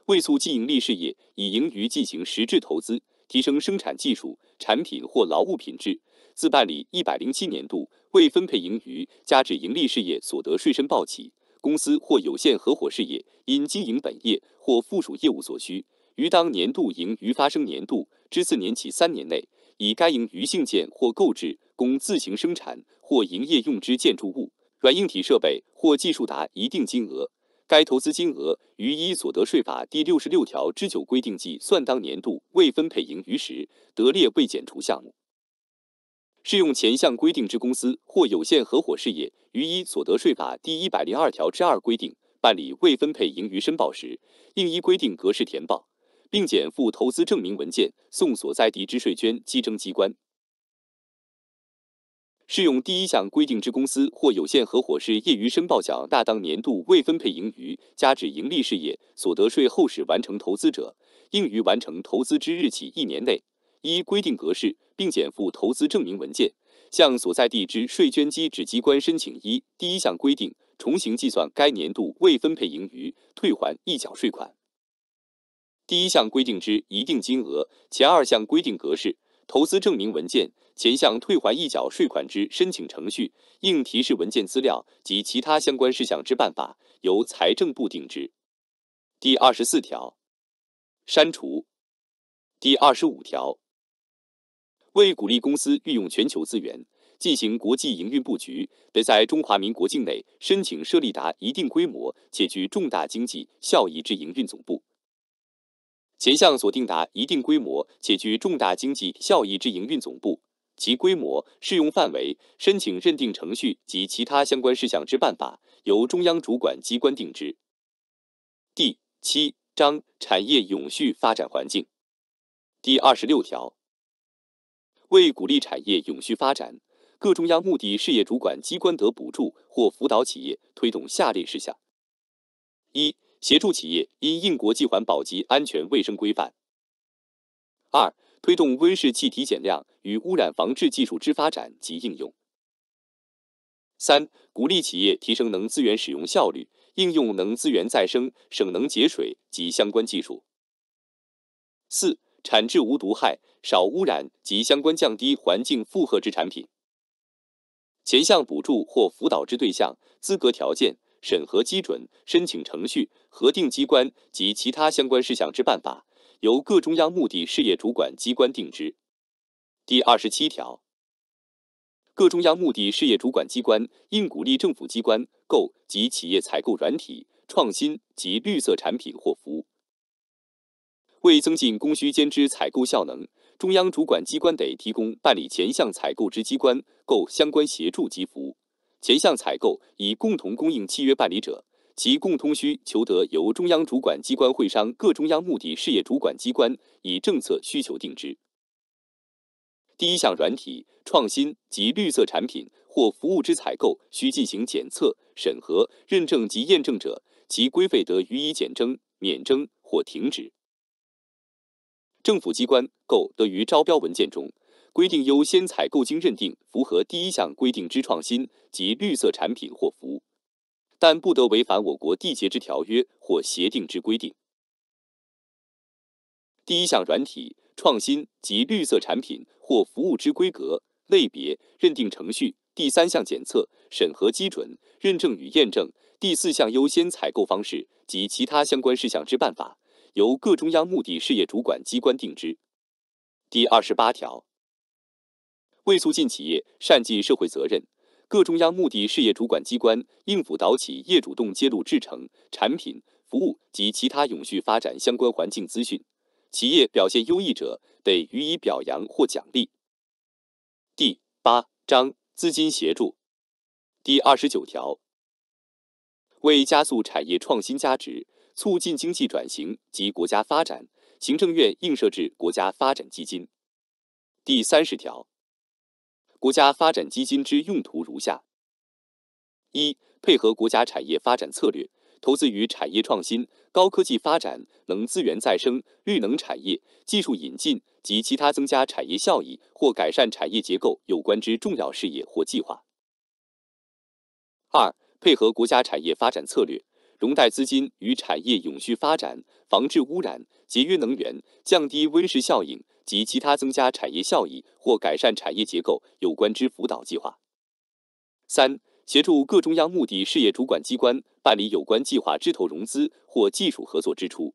为促进盈利事业以盈余进行实质投资，提升生产技术、产品或劳务品质，自办理一百零七年度未分配盈余，加至盈利事业所得税申报起，公司或有限合伙事业因经营本业或附属业务所需。于当年度盈余发生年度之四年起三年内，以该盈余兴建或购置供自行生产或营业用之建筑物、软硬体设备或技术达一定金额，该投资金额于依所得税法第六十六条之九规定计算当年度未分配盈余时，得列未减除项目。适用前项规定之公司或有限合伙事业，于依所得税法第一百零二条之二规定办理未分配盈余申报时，应依规定格式填报。并减负投资证明文件送所在地之税捐稽征机关。适用第一项规定之公司或有限合伙事业余申报缴纳当年度未分配盈余，加之盈利事业所得税后使完成投资者应于完成投资之日起一年内依规定格式并减负投资证明文件向所在地之税捐机指机关申请一第一项规定重新计算该年度未分配盈余退还一缴税款。第一项规定之一定金额，前二项规定格式、投资证明文件，前项退还已缴税款之申请程序，应提示文件资料及其他相关事项之办法，由财政部定之。第二十四条，删除。第二十五条，为鼓励公司运用全球资源，进行国际营运布局，得在中华民国境内申请设立达一定规模且具重大经济效益之营运总部。前项所定达一定规模且具重大经济效益之营运总部，其规模、适用范围、申请认定程序及其他相关事项之办法，由中央主管机关定制。第七章产业永续发展环境第二十六条为鼓励产业永续发展，各中央目的事业主管机关得补助或辅导企业推动下列事项：一、协助企业因应国际环保及安全卫生规范；二、推动温室气体减量与污染防治技术之发展及应用；三、鼓励企业提升能资源使用效率，应用能资源再生、省能节水及相关技术；四、产制无毒害、少污染及相关降低环境负荷之产品。前项补助或辅导之对象资格条件。审核基准、申请程序、核定机关及其他相关事项之办法，由各中央目的事业主管机关定之。第二十七条，各中央目的事业主管机关应鼓励政府机关购及企业采购软体创新及绿色产品或服务。为增进供需兼之采购效能，中央主管机关得提供办理前项采购之机关购相关协助及服务。前项采购以共同供应契约办理者，其共同需求得由中央主管机关会商各中央目的事业主管机关，以政策需求定之。第一项软体创新及绿色产品或服务之采购，需进行检测、审核、认证及验证者，其规费得予以减征、免征或停止。政府机关购得于招标文件中。规定优先采购经认定符合第一项规定之创新及绿色产品或服务，但不得违反我国缔结之条约或协定之规定。第一项软体创新及绿色产品或服务之规格、类别、认定程序；第三项检测、审核基准、认证与验证；第四项优先采购方式及其他相关事项之办法，由各中央目的事业主管机关定之。第二十八条。为促进企业善尽社会责任，各中央目的事业主管机关应辅导企业主动揭露制成产品、服务及其他永续发展相关环境资讯。企业表现优异者，得予以表扬或奖励。第八章资金协助第二十九条为加速产业创新价值，促进经济转型及国家发展，行政院应设置国家发展基金。第三十条。国家发展基金之用途如下：一、配合国家产业发展策略，投资于产业创新、高科技发展、能资源再生、绿能产业、技术引进及其他增加产业效益或改善产业结构有关之重要事业或计划；二、配合国家产业发展策略，融贷资金与产业永续发展、防治污染、节约能源、降低温室效应。及其他增加产业效益或改善产业结构有关之辅导计划；三、协助各中央目的事业主管机关办理有关计划支投融资或技术合作支出；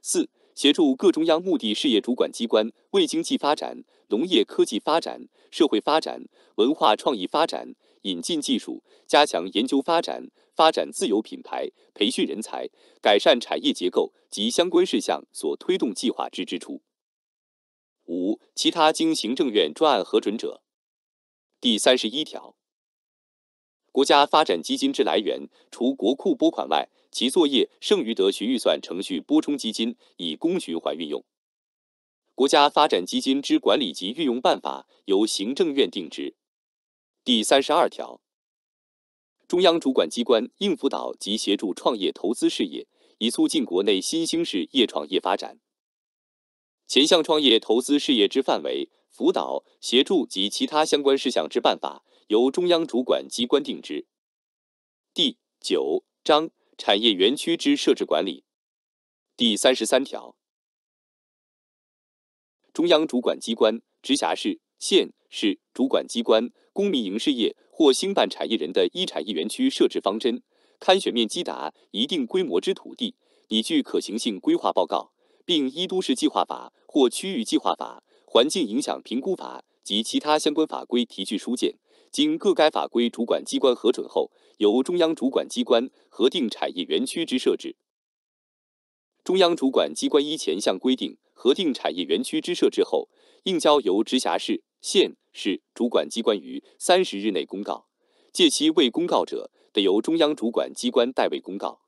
四、协助各中央目的事业主管机关为经济发展、农业科技发展、社会发展、文化创意发展、引进技术、加强研究发展、发展自有品牌、培训人才、改善产业结构及相关事项所推动计划之支出。五、其他经行政院专案核准者。第三十一条，国家发展基金之来源，除国库拨款外，其作业剩余得循预算程序拨充基金，以公循环运用。国家发展基金之管理及运用办法，由行政院定之。第三十二条，中央主管机关应辅导及协助创业投资事业，以促进国内新兴事业创业发展。前项创业投资事业之范围、辅导、协助及其他相关事项之办法，由中央主管机关定制。第九章产业园区之设置管理第三十三条，中央主管机关、直辖市、县市主管机关公民营事业或兴办产业人的一产业园区设置方针，勘选面积达一定规模之土地，依据可行性规划报告。并依都市计划法或区域计划法、环境影响评估法及其他相关法规提具书件，经各该法规主管机关核准后，由中央主管机关核定产业园区之设置。中央主管机关依前项规定核定产业园区之设置后，应交由直辖市、县市主管机关于三十日内公告，届期未公告者，得由中央主管机关代为公告。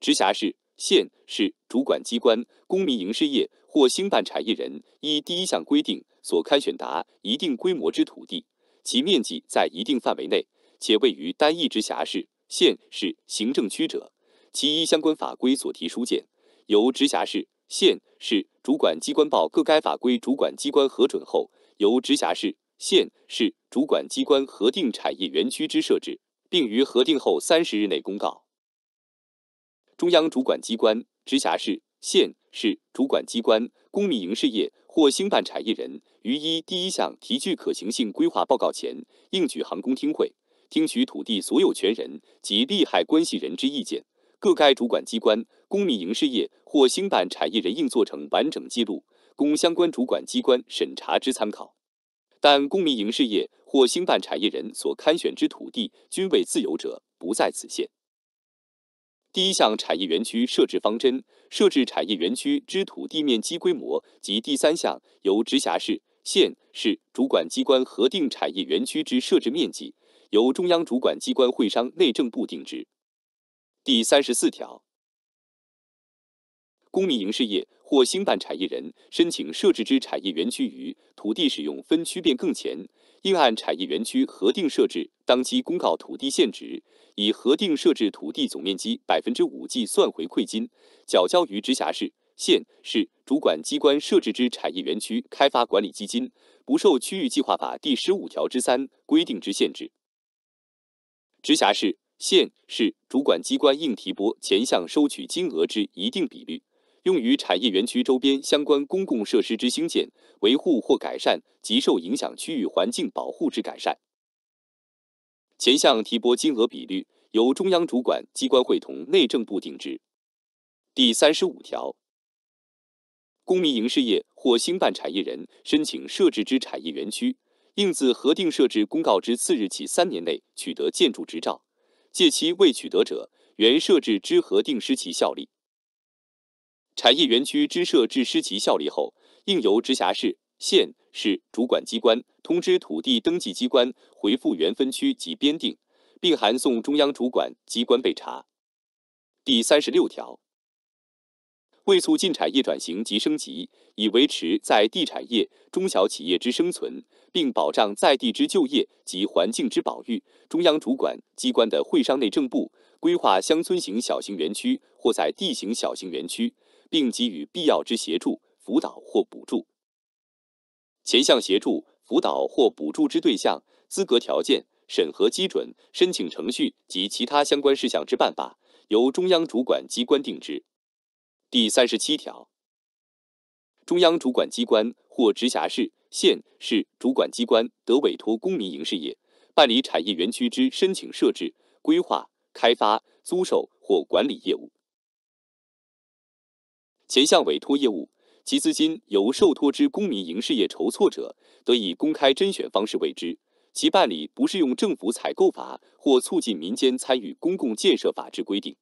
直辖市。县市主管机关、公民营事业或兴办产业人依第一项规定所勘选达一定规模之土地，其面积在一定范围内，且位于单一直辖市、县市行政区者，其依相关法规所提书件，由直辖市、县市主管机关报各该法规主管机关核准后，由直辖市、县市主管机关核定产业园区之设置，并于核定后三十日内公告。中央主管机关、直辖市、县市主管机关、公民营事业或兴办产业人，于依第一项提具可行性规划报告前，应举行公听会，听取土地所有权人及利害关系人之意见。各该主管机关、公民营事业或兴办产业人应做成完整记录，供相关主管机关审查之参考。但公民营事业或兴办产业人所堪选之土地均为自由者，不在此限。第一项产业园区设置方针，设置产业园区之土地面积规模及第三项由直辖市、县市主管机关核定产业园区之设置面积，由中央主管机关会商内政部定制。第三十四条，公民营事业或兴办产业人申请设置之产业园区于土地使用分区变更前。应按产业园区核定设置当期公告土地现值，以核定设置土地总面积百分之五计算回馈金，缴交于直辖市、县市主管机关设置之产业园区开发管理基金，不受《区域计划法》第十五条之三规定之限制。直辖市、县市主管机关应提拨前项收取金额之一定比率。用于产业园区周边相关公共设施之兴建、维护或改善及受影响区域环境保护之改善。前项提拨金额比率，由中央主管机关会同内政部定之。第三十五条，公民营事业或兴办产业人申请设置之产业园区，应自核定设置公告之次日起三年内取得建筑执照，届期未取得者，原设置之核定失效力。产业园区之设至失其效力后，应由直辖市、县、市主管机关通知土地登记机关回复原分区及编定，并函送中央主管机关备查。第三十六条，为促进产业转型及升级，以维持在地产业中小企业之生存，并保障在地之就业及环境之保育，中央主管机关的会商内政部规划乡村型小型园区或在地型小型园区。并给予必要之协助、辅导或补助。前项协助、辅导或补助之对象、资格条件、审核基准、申请程序及其他相关事项之办法，由中央主管机关定之。第三十七条，中央主管机关或直辖市、县市主管机关得委托公民营事业办理产业园区之申请设置、规划、开发、租售或管理业务。前项委托业务，其资金由受托之公民营事业筹措者，得以公开甄选方式为之。其办理不适用政府采购法或促进民间参与公共建设法之规定。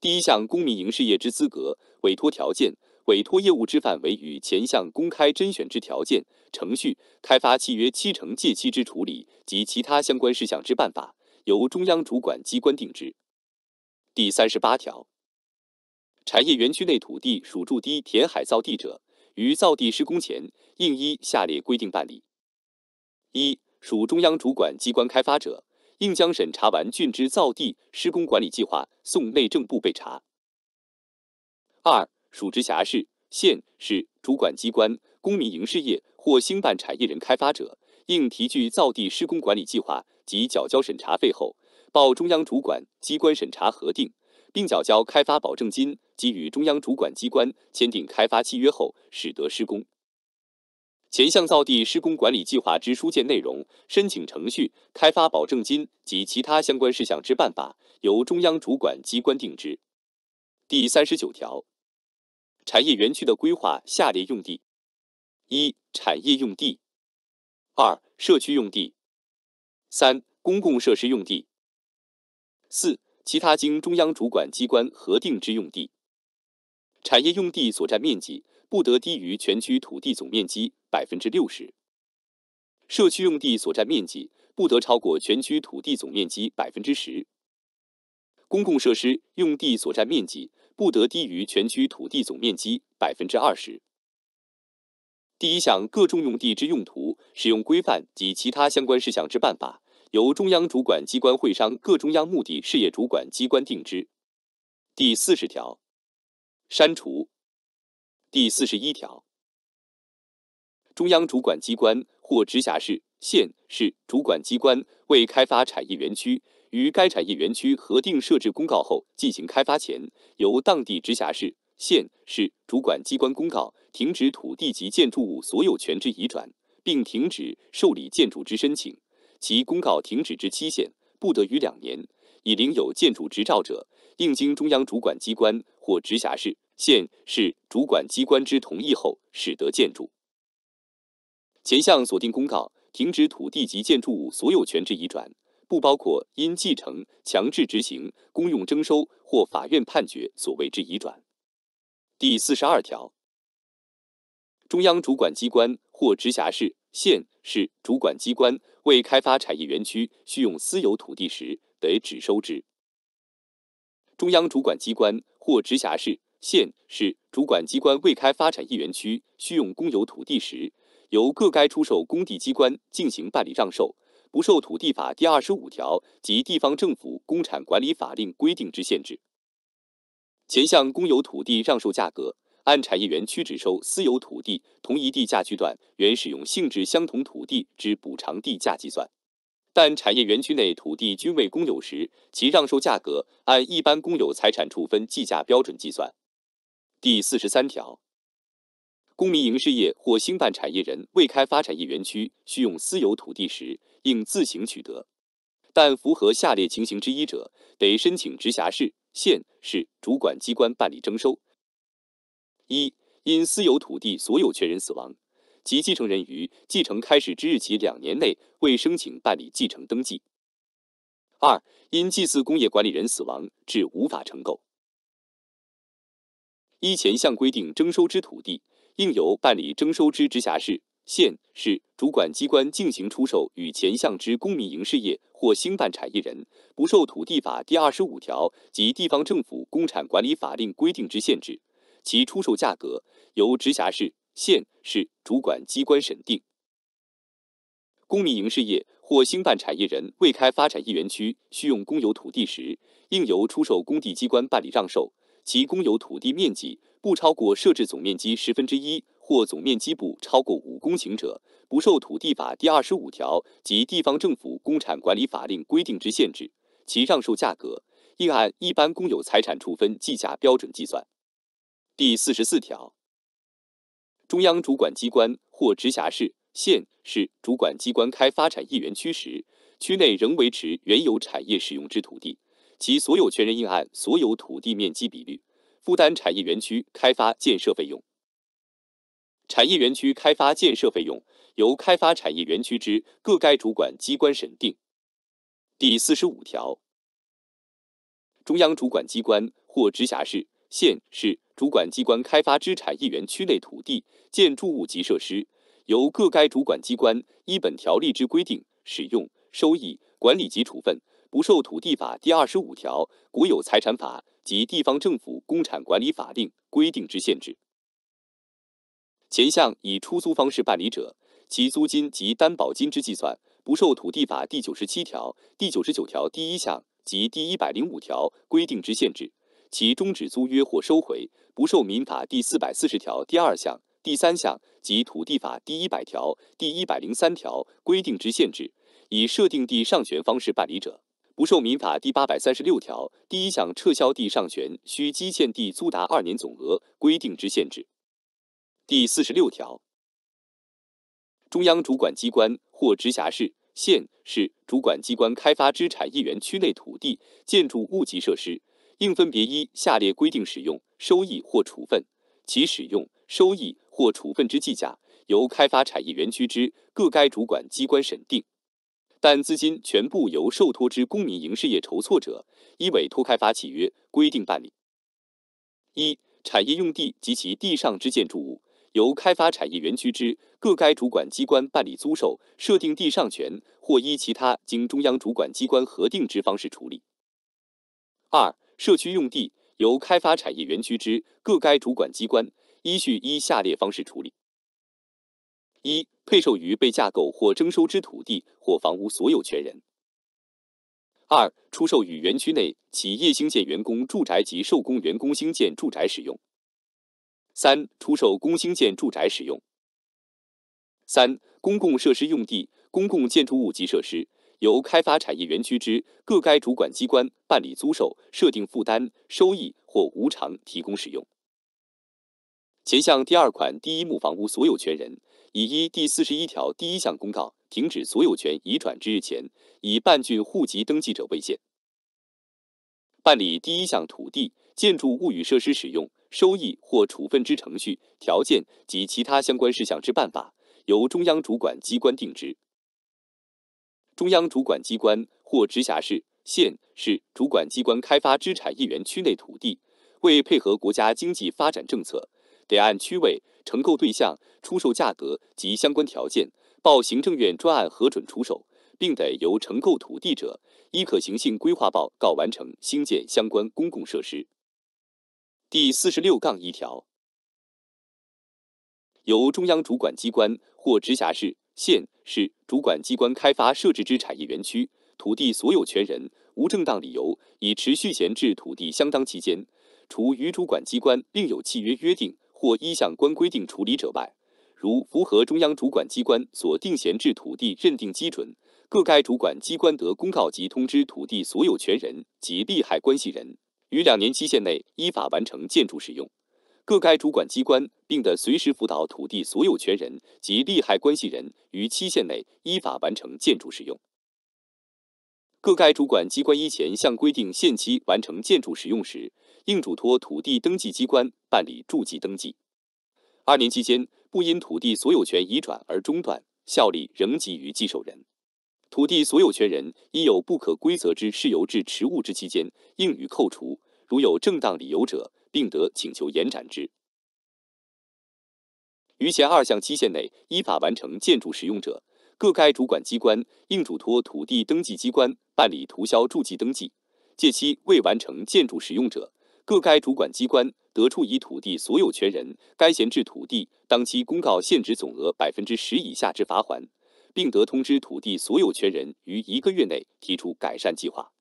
第一项公民营事业之资格、委托条件、委托业务之范围与前项公开甄选之条件、程序、开发契约七成借期之处理及其他相关事项之办法，由中央主管机关定制。第三十八条。产业园区内土地属筑堤填海造地者，于造地施工前，应依下列规定办理：一、属中央主管机关开发者，应将审查完竣之造地施工管理计划送内政部备查；二、属直辖市、县市主管机关公民营事业或兴办产业人开发者，应提具造地施工管理计划及缴交审查费后，报中央主管机关审查核定。并缴交开发保证金，及与中央主管机关签订开发契约后，使得施工。前项造地施工管理计划之书件内容、申请程序、开发保证金及其他相关事项之办法，由中央主管机关定之。第三十九条，产业园区的规划下列用地：一、产业用地；二、社区用地；三、公共设施用地；四、其他经中央主管机关核定之用地，产业用地所占面积不得低于全区土地总面积百分之六十；社区用地所占面积不得超过全区土地总面积百分之十；公共设施用地所占面积不得低于全区土地总面积百分之二十。第一项各种用地之用途使用规范及其他相关事项之办法。由中央主管机关会商各中央目的事业主管机关定之。第四十条，删除。第四十一条，中央主管机关或直辖市、县市主管机关为开发产业园区，于该产业园区核定设置公告后进行开发前，由当地直辖市、县市主管机关公告停止土地及建筑物所有权之移转，并停止受理建筑之申请。其公告停止之期限不得逾两年。已领有建筑执照者，应经中央主管机关或直辖市、县市主管机关之同意后，使得建筑。前项锁定公告停止土地及建筑物所有权之移转，不包括因继承、强制执行、公用征收或法院判决所谓之移转。第四十二条，中央主管机关。或直辖市、县市主管机关为开发产业园区需用私有土地时，得只收之。中央主管机关或直辖市、县市主管机关未开发产业园区需用公有土地时，由各该出售工地机关进行办理让售，不受《土地法》第二十五条及地方政府公产管理法令规定之限制。前项公有土地让售价格。按产业园区只收私有土地，同一地价区段原使用性质相同土地之补偿地价计算；但产业园区内土地均为公有时，其让售价格按一般公有财产处分计价标准计算。第四十三条，公民营事业或兴办产业人未开发产业园区需用私有土地时，应自行取得；但符合下列情形之一者，得申请直辖市、县市主管机关办理征收。一、因私有土地所有权人死亡，其继承人于继承开始之日起两年内未申请办理继承登记；二、因祭祀工业管理人死亡，致无法承购。依前项规定征收之土地，应由办理征收之直辖市、县市主管机关进行出售，与前项之公民营事业或兴办产业人，不受土地法第二十五条及地方政府公产管理法令规定之限制。其出售价格由直辖市、县市主管机关审定。公民营事业或兴办产业人未开发产业园区需用公有土地时，应由出售工地机关办理让售。其公有土地面积不超过设置总面积十分之一或总面积不超过五公顷者，不受《土地法》第二十五条及地方政府公产管理法令规定之限制。其让售价格应按一般公有财产处分计价标准计算。第四十四条，中央主管机关或直辖市、县市主管机关开发产业园区时，区内仍维持原有产业使用之土地，其所有权人应按所有土地面积比率负担产业园区开发建设费用。产业园区开发建设费用由开发产业园区之各该主管机关审定。第四十五条，中央主管机关或直辖市。县、市主管机关开发之产业园区内土地、建筑物及设施，由各该主管机关依本条例之规定使用、收益、管理及处分，不受土地法第二十五条、国有财产法及地方政府公产管理法令规定之限制。前项以出租方式办理者，其租金及担保金之计算，不受土地法第九十七条、第九十九条第一项及第一百零五条规定之限制。其终止租约或收回，不受民法第四百四十条第二项、第三项及土地法第一百条、第一百零三条规定之限制；以设定地上权方式办理者，不受民法第八百三十六条第一项撤销地上权需基线地租达二年总额规定之限制。第四十六条，中央主管机关或直辖市、县市主管机关开发之产业园区内土地、建筑物及设施。应分别依下列规定使用收益或处分其使用收益或处分之计价，由开发产业园区之各该主管机关审定，但资金全部由受托之公民营事业筹措者，依委托开发契约规定办理。一、产业用地及其地上之建筑物，由开发产业园区之各该主管机关办理租售、设定地上权或依其他经中央主管机关核定之方式处理。二、社区用地由开发产业园区之各该主管机关依序依下列方式处理：一、配售于被架构或征收之土地或房屋所有权人；二、出售于园区内企业兴建员工住宅及受工员工兴建住宅使用；三、出售工兴建住宅使用；三、公共设施用地、公共建筑物及设施。由开发产业园区之各该主管机关办理租售、设定负担、收益或无偿提供使用。前项第二款第一目房屋所有权人，以依第四十一条第一项公告停止所有权移转之日前，以办竣户籍登记者为限。办理第一项土地、建筑物与设施使用、收益或处分之程序、条件及其他相关事项之办法，由中央主管机关定之。中央主管机关或直辖市、县市主管机关开发之产业园区内土地，为配合国家经济发展政策，得按区位、承购对象、出售价格及相关条件，报行政院专案核准出售，并得由承购土地者依可行性规划报告完成兴建相关公共设施。第四十六杠一条，由中央主管机关或直辖市。县市主管机关开发设置之产业园区，土地所有权人无正当理由，已持续闲置土地相当期间，除与主管机关另有契约约定或依相关规定处理者外，如符合中央主管机关所定闲置土地认定基准，各该主管机关得公告及通知土地所有权人及利害关系人，于两年期限内依法完成建筑使用。各该主管机关并得随时辅导土地所有权人及利害关系人于期限内依法完成建筑使用。各该主管机关依前向规定限期完成建筑使用时，应嘱托土地登记机关办理住记登记。二年期间不因土地所有权移转而中断，效力仍给予继受人。土地所有权人因有不可归责之事由致迟误之期间，应予扣除；如有正当理由者，并得请求延展之。于前二项期限内依法完成建筑使用者各该主管机关应嘱托土地登记机关办理涂销注记登记。届期未完成建筑使用者各该主管机关得处以土地所有权人该闲置土地当期公告限值总额百分之十以下之罚款，并得通知土地所有权人于一个月内提出改善计划。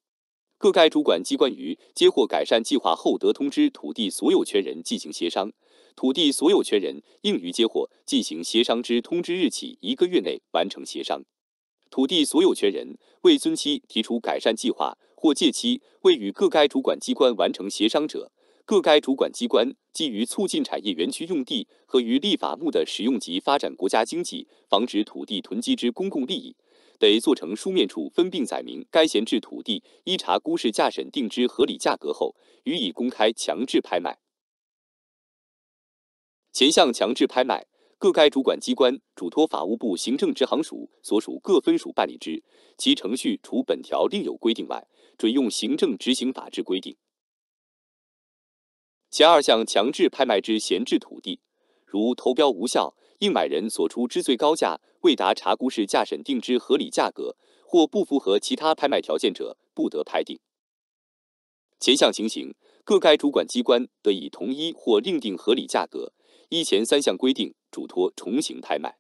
各该主管机关于接获改善计划后，得通知土地所有权人进行协商。土地所有权人应于接获进行协商之通知日起一个月内完成协商。土地所有权人未遵期提出改善计划或借期未与各该主管机关完成协商者，各该主管机关基于促进产业园区用地和于立法目的使用及发展国家经济、防止土地囤积之公共利益。得做成书面处分，并载明该闲置土地依查估市价审定之合理价格后，予以公开强制拍卖。前项强制拍卖，各该主管机关嘱托法务部行政执行署所属各分署办理之，其程序除本条另有规定外，准用行政执行法之规定。前二项强制拍卖之闲置土地，如投标无效，应买人所出之最高价未达查估式价审定之合理价格，或不符合其他拍卖条件者，不得拍定。前项情形，各该主管机关得以同一或另定合理价格，依前三项规定嘱托重行拍卖。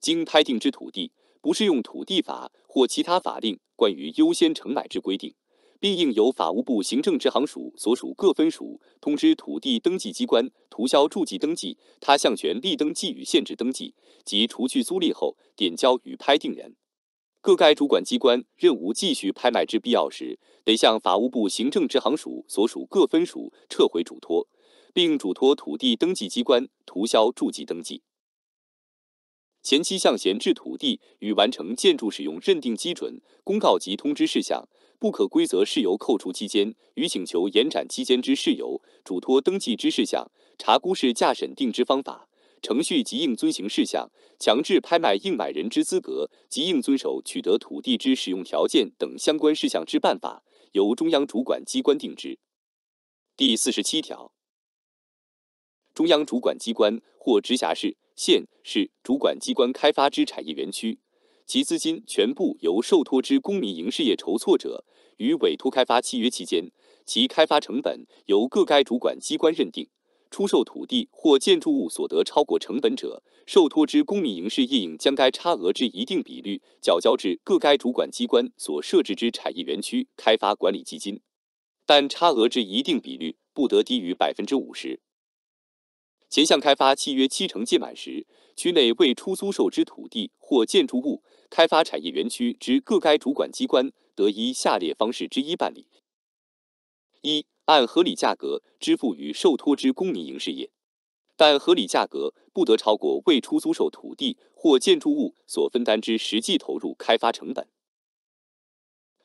经拍定之土地，不适用土地法或其他法令关于优先承买之规定。并应由法务部行政执行署所属各分署通知土地登记机关涂销注记登记，他项权利登记与限制登记及除去租赁后点交与拍定人。各该主管机关任无继续拍卖之必要时，得向法务部行政执行署所属各分署撤回嘱托，并嘱托土地登记机关涂销注记登记。前期向闲置土地与完成建筑使用认定基准公告及通知事项。不可规则事由扣除期间与请求延展期间之事由，嘱托登记之事项，查估式价审定之方法、程序及应遵循事项，强制拍卖应买人之资格及应遵守取得土地之使用条件等相关事项之办法，由中央主管机关定制。第四十七条，中央主管机关或直辖市、县市主管机关开发之产业园区。其资金全部由受托之公民营事业筹措者，于委托开发契约期间，其开发成本由各该主管机关认定，出售土地或建筑物所得超过成本者，受托之公民营事业应将该差额之一定比率缴交至各该主管机关所设置之产业园区开发管理基金，但差额之一定比率不得低于百分之五十。前项开发契约七成届满时，区内未出租售之土地或建筑物，开发产业园区之各该主管机关得依下列方式之一办理：一、按合理价格支付与受托之公民营事业，但合理价格不得超过未出租受土地或建筑物所分担之实际投入开发成本；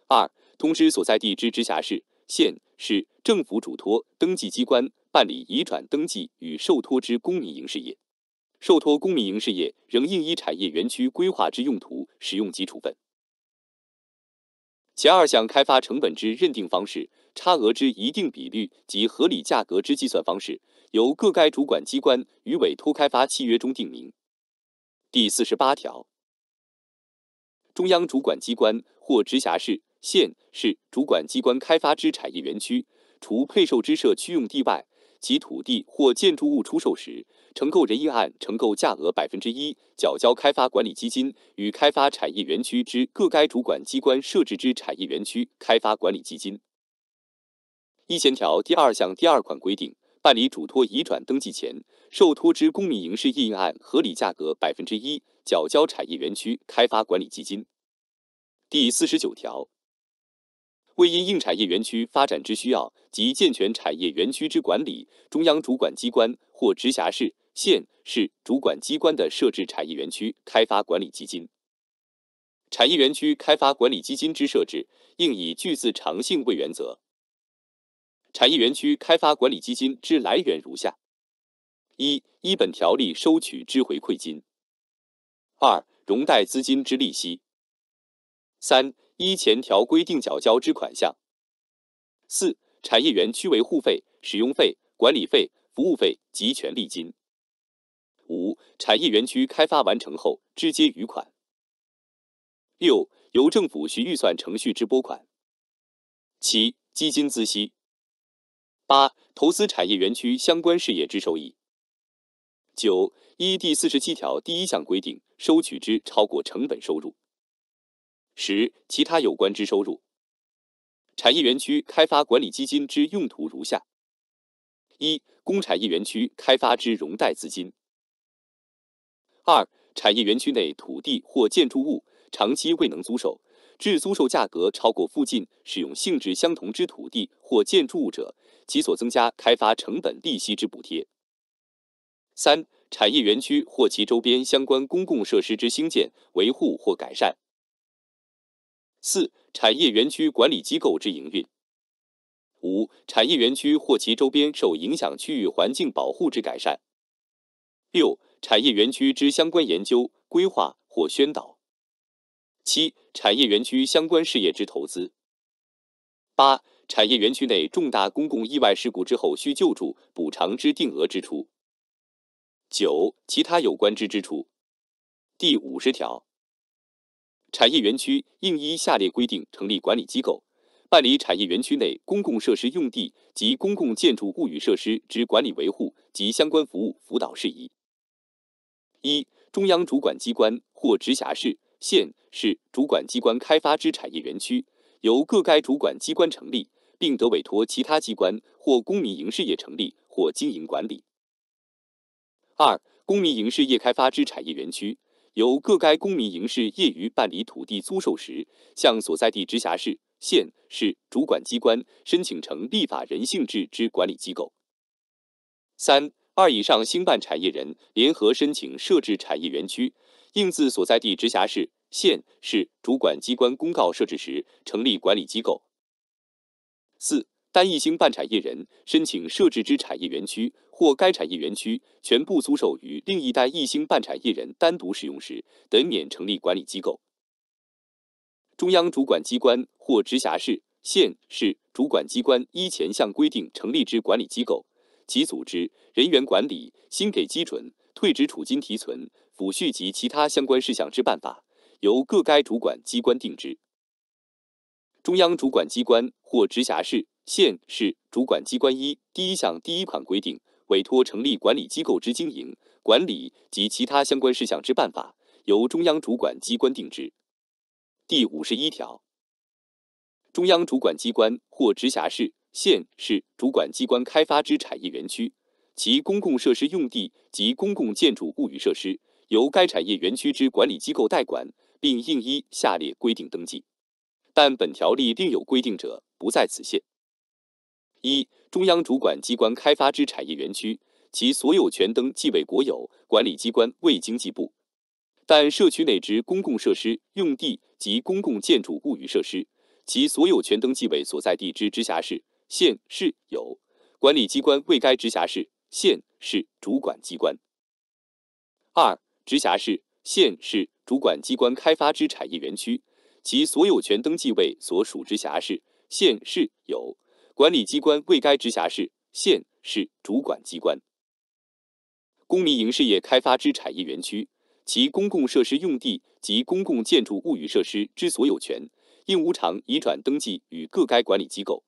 二、通知所在地之直辖市、县、市政府主托登记机关办理移转登记与受托之公民营事业。受托公民营事业仍应依产业园区规划之用途使用及处分，前二项开发成本之认定方式、差额之一定比率及合理价格之计算方式，由各该主管机关于委托开发契约中定明。第四十八条，中央主管机关或直辖市、县市主管机关开发之产业园区，除配售之社区用地外，其土地或建筑物出售时，承购人应按承购价额百分之一缴交开发管理基金，与开发产业园区之各该主管机关设置之产业园区开发管理基金。一千条第二项第二款规定，办理嘱托移转登记前，受托之公民营事业应按合理价格百分之一缴交产业园区开发管理基金。第四十九条，为因应产业园区发展之需要及健全产业园区之管理，中央主管机关或直辖市。县、市主管机关的设置产业园区开发管理基金，产业园区开发管理基金之设置应以巨资长性为原则。产业园区开发管理基金之来源如下：一、依本条例收取之回馈金；二、融贷资金之利息；三、依前条规定缴交之款项；四、产业园区维护费、使用费、管理费、服务费及权利金。五、产业园区开发完成后直接余款。六、由政府需预算程序之拨款。七、基金孳息。八、投资产业园区相关事业之收益。九、依第四十七条第一项规定收取之超过成本收入。十、其他有关之收入。产业园区开发管理基金之用途如下：一、供产业园区开发之融贷资金。二、产业园区内土地或建筑物长期未能租售，致租售价格超过附近使用性质相同之土地或建筑物者，其所增加开发成本、利息之补贴。三、产业园区或其周边相关公共设施之兴建、维护或改善。四、产业园区管理机构之营运。五、产业园区或其周边受影响区域环境保护之改善。六。产业园区之相关研究、规划或宣导；七、产业园区相关事业之投资；八、产业园区内重大公共意外事故之后需救助补偿之定额支出；九、其他有关之支出。第五十条，产业园区应依下列规定成立管理机构，办理产业园区内公共设施用地及公共建筑物与设施之管理维护及相关服务辅导事宜。一、中央主管机关或直辖市、县市主管机关开发之产业园区，由各该主管机关成立，并得委托其他机关或公民营事业成立或经营管理。二、公民营事业开发之产业园区，由各该公民营事业于办理土地租售时，向所在地直辖市、县市主管机关申请成立法人性质之管理机构。三。二以上兴办产业人联合申请设置产业园区，应自所在地直辖市、县、市主管机关公告设置时成立管理机构。四单一兴办产业人申请设置之产业园区，或该产业园区全部租售于另一单一兴办产业人单独使用时，得免成立管理机构。中央主管机关或直辖市、县、市主管机关依前项规定成立之管理机构。及组织人员管理、薪给基准、退职储金提存、抚恤及其他相关事项之办法，由各该主管机关定制。中央主管机关或直辖市、县市主管机关一第一项第一款规定，委托成立管理机构之经营管理及其他相关事项之办法，由中央主管机关定制。第五十一条，中央主管机关或直辖市。县是主管机关开发之产业园区，其公共设施用地及公共建筑物与设施由该产业园区之管理机构代管，并应依下列规定登记，但本条例另有规定者不在此限。一、中央主管机关开发之产业园区，其所有权登记为国有，管理机关为经济部，但社区内之公共设施用地及公共建筑物与设施，其所有权登记为所在地之直辖市。县市有管理机关为该直辖市、县市主管机关。二、直辖市、县市主管机关开发之产业园区，其所有权登记为所属直辖市、县市有管理机关为该直辖市、县市主管机关。公民营事业开发之产业园区，其公共设施用地及公共建筑物与设施之所有权应无偿移转登记与各该管理机构。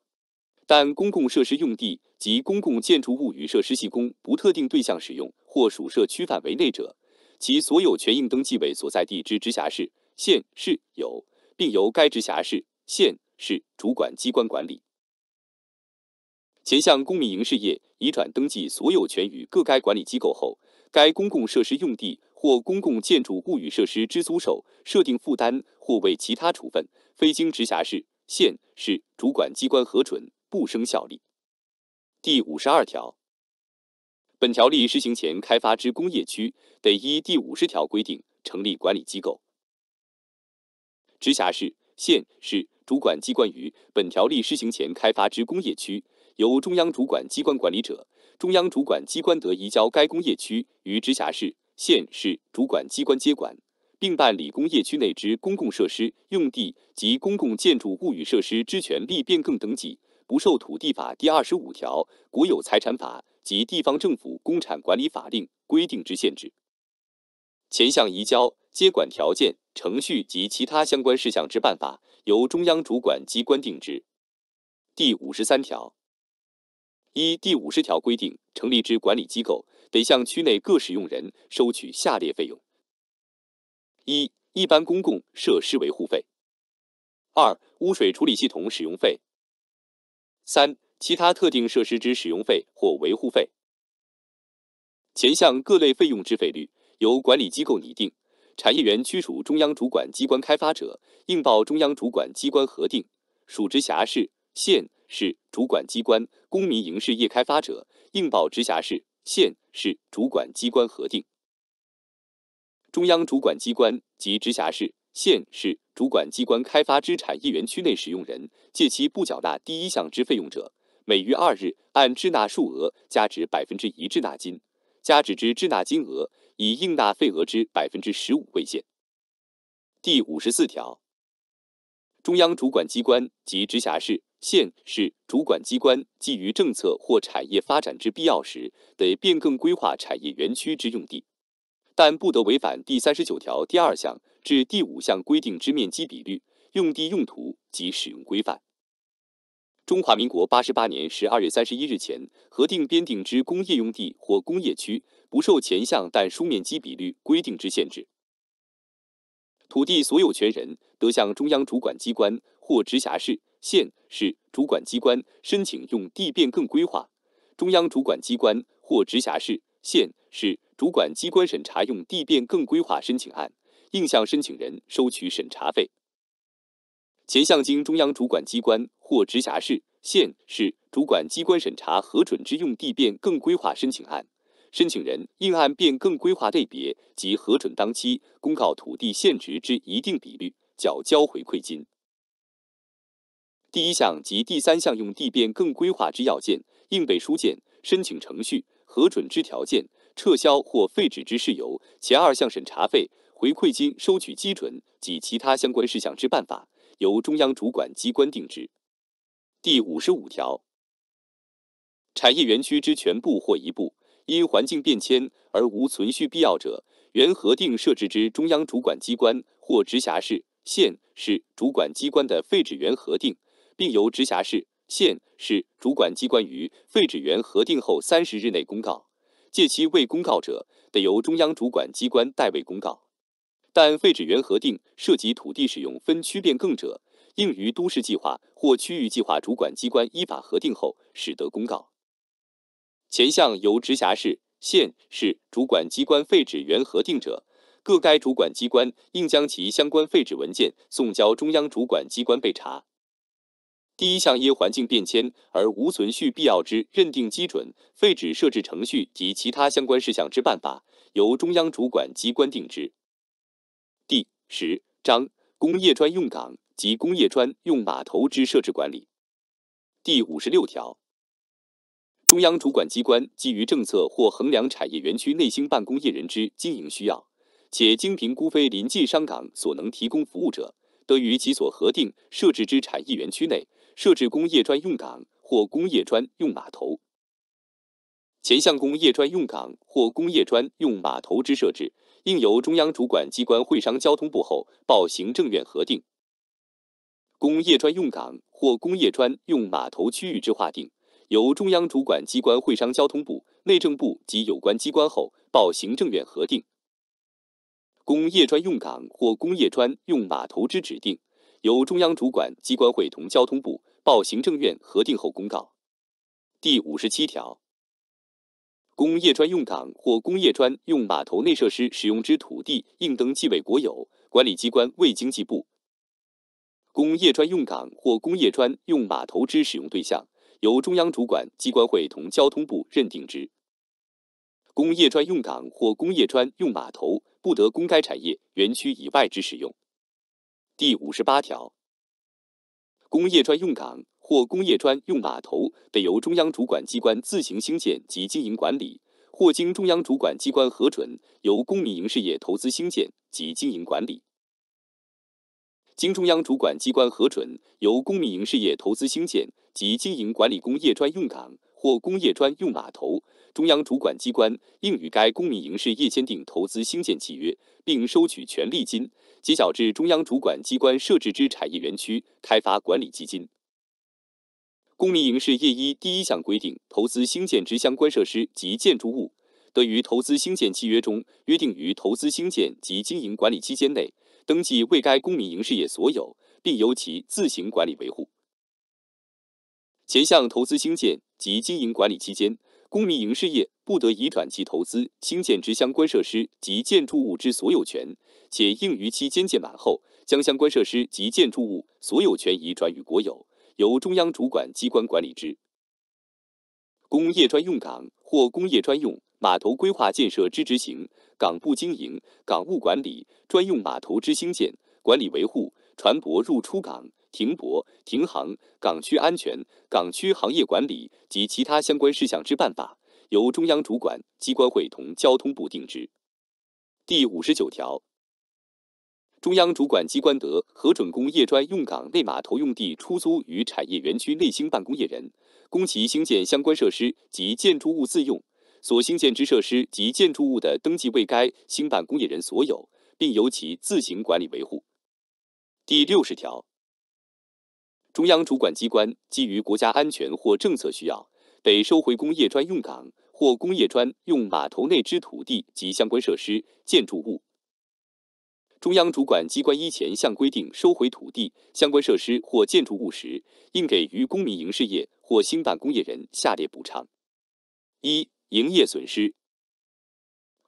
但公共设施用地及公共建筑物与设施系公不特定对象使用或属社区范围内者，其所有权应登记为所在地之直辖市、县市有，并由该直辖市、县市主管机关管理。前项公民营事业移转登记所有权与各该管理机构后，该公共设施用地或公共建筑物与设施之租售、设定负担或为其他处分，非经直辖市、县市主管机关核准，不生效力。第五十二条，本条例施行前开发之工业区，得依第五十条规定成立管理机构。直辖市、县市主管机关于本条例施行前开发之工业区，由中央主管机关管理者，中央主管机关得移交该工业区与直辖市、县市主管机关接管，并办理工业区内之公共设施用地及公共建筑物与设施之权利变更登记。不受土地法第二十五条、国有财产法及地方政府公产管理法令规定之限制。前项移交接管条件、程序及其他相关事项之办法，由中央主管机关定之。第五十三条一第五十条规定成立之管理机构，得向区内各使用人收取下列费用：一、一般公共设施维护费；二、污水处理系统使用费。三、其他特定设施之使用费或维护费。前项各类费用之费率，由管理机构拟定；产业园区属中央主管机关开发者，应报中央主管机关核定；属直辖市、县市主管机关公民营事业开发者，应报直辖市、县市主管机关核定。中央主管机关及直辖市、县市。主管机关开发之产业园区内使用人，借期不缴纳第一项之费用者，每逾二日按滞纳数额加值百分之一滞纳金，加值之滞纳金额以应纳费额之百分之十五为限。第五十四条，中央主管机关及直辖市、县市主管机关，基于政策或产业发展之必要时，得变更规划产业园区之用地，但不得违反第三十九条第二项。至第五项规定之面积比率、用地用途及使用规范。中华民国八十八年十二月三十一日前核定编定之工业用地或工业区，不受前项但书面积比率规定之限制。土地所有权人得向中央主管机关或直辖市、县市主管机关申请用地变更规划，中央主管机关或直辖市、县市主管机关审查用地变更规划申请案。并向申请人收取审查费。前项经中央主管机关或直辖市、县市主管机关审查核准之用地变更规划申请案，申请人应按变更规划类别及核准当期公告土地现值之一定比率缴交回馈金。第一项及第三项用地变更规划之要件，应备书件；申请程序、核准之条件、撤销或废止之事由、前二项审查费。回馈金收取基准及其他相关事项之办法，由中央主管机关定制。第五十五条，产业园区之全部或一部因环境变迁而无存续必要者，原核定设置之中央主管机关或直辖市、县市主管机关的废止原核定，并由直辖市、县市主管机关于废止原核定后三十日内公告，届期未公告者，得由中央主管机关代为公告。但废止原核定涉及土地使用分区变更者，应于都市计划或区域计划主管机关依法核定后，使得公告。前项由直辖市、县市主管机关废止原核定者，各该主管机关应将其相关废止文件送交中央主管机关备查。第一项因环境变迁而无存续必要之认定基准、废止设置程序及其他相关事项之办法，由中央主管机关定之。十章工业专用港及工业专用码头之设置管理第五十六条，中央主管机关基于政策或衡量产业园区内兴办工业人之经营需要，且经评估非临近商港所能提供服务者，得于其所核定设置之产业园区内设置工业专用港或工业专用码头。前项工业专用港或工业专用码头之设置，应由中央主管机关会商交通部后，报行政院核定；工业专用港或工业专用码头区域之划定，由中央主管机关会商交通部、内政部及有关机关后，报行政院核定；工业专用港或工业专用码头之指定，由中央主管机关会同交通部报行政院核定后公告。第五十七条。工业专用港或工业专用码头内设施使用之土地，应登记为国有，管理机关为经济部。工业专用港或工业专用码头之使用对象，由中央主管机关会同交通部认定之。工业专用港或工业专用码头不得供该产业园区以外之使用。第五十八条，工业专用港。或工业专用码头，得由中央主管机关自行兴建及经营管理，或经中央主管机关核准，由公民营事业投资兴建及经营管理。经中央主管机关核准，由公民营事业投资兴建及经营管理工业专用港或工业专用码头，中央主管机关应与该公民营事业签订投资兴建契约，并收取权利金，及缴至中央主管机关设置之产业园区开发管理基金。公民营事业一第一项规定投资兴建之相关设施及建筑物，得于投资兴建契约中约定于投资兴建及经营管理期间内登记为该公民营事业所有，并由其自行管理维护。前项投资兴建及经营管理期间，公民营事业不得移转其投资兴建之相关设施及建筑物之所有权，且应于期间届满后将相关设施及建筑物所有权移转与国有。由中央主管机关管理之工业专用港或工业专用码头规划建设之执行、港部经营、港务管理、专用码头之兴建、管理维护、船舶入出港、停泊、停航、港区安全、港区行业管理及其他相关事项之办法，由中央主管机关会同交通部定制。第五十九条。中央主管机关得核准工业专用港内码头用地出租与产业园区内兴办工业人，供其兴建相关设施及建筑物自用，所兴建之设施及建筑物的登记为该兴办工业人所有，并由其自行管理维护。第六十条，中央主管机关基于国家安全或政策需要，得收回工业专用港或工业专用码头内之土地及相关设施、建筑物。中央主管机关依前项规定收回土地相关设施或建筑物时，应给予公民营事业或兴办工业人下列补偿：一、营业损失；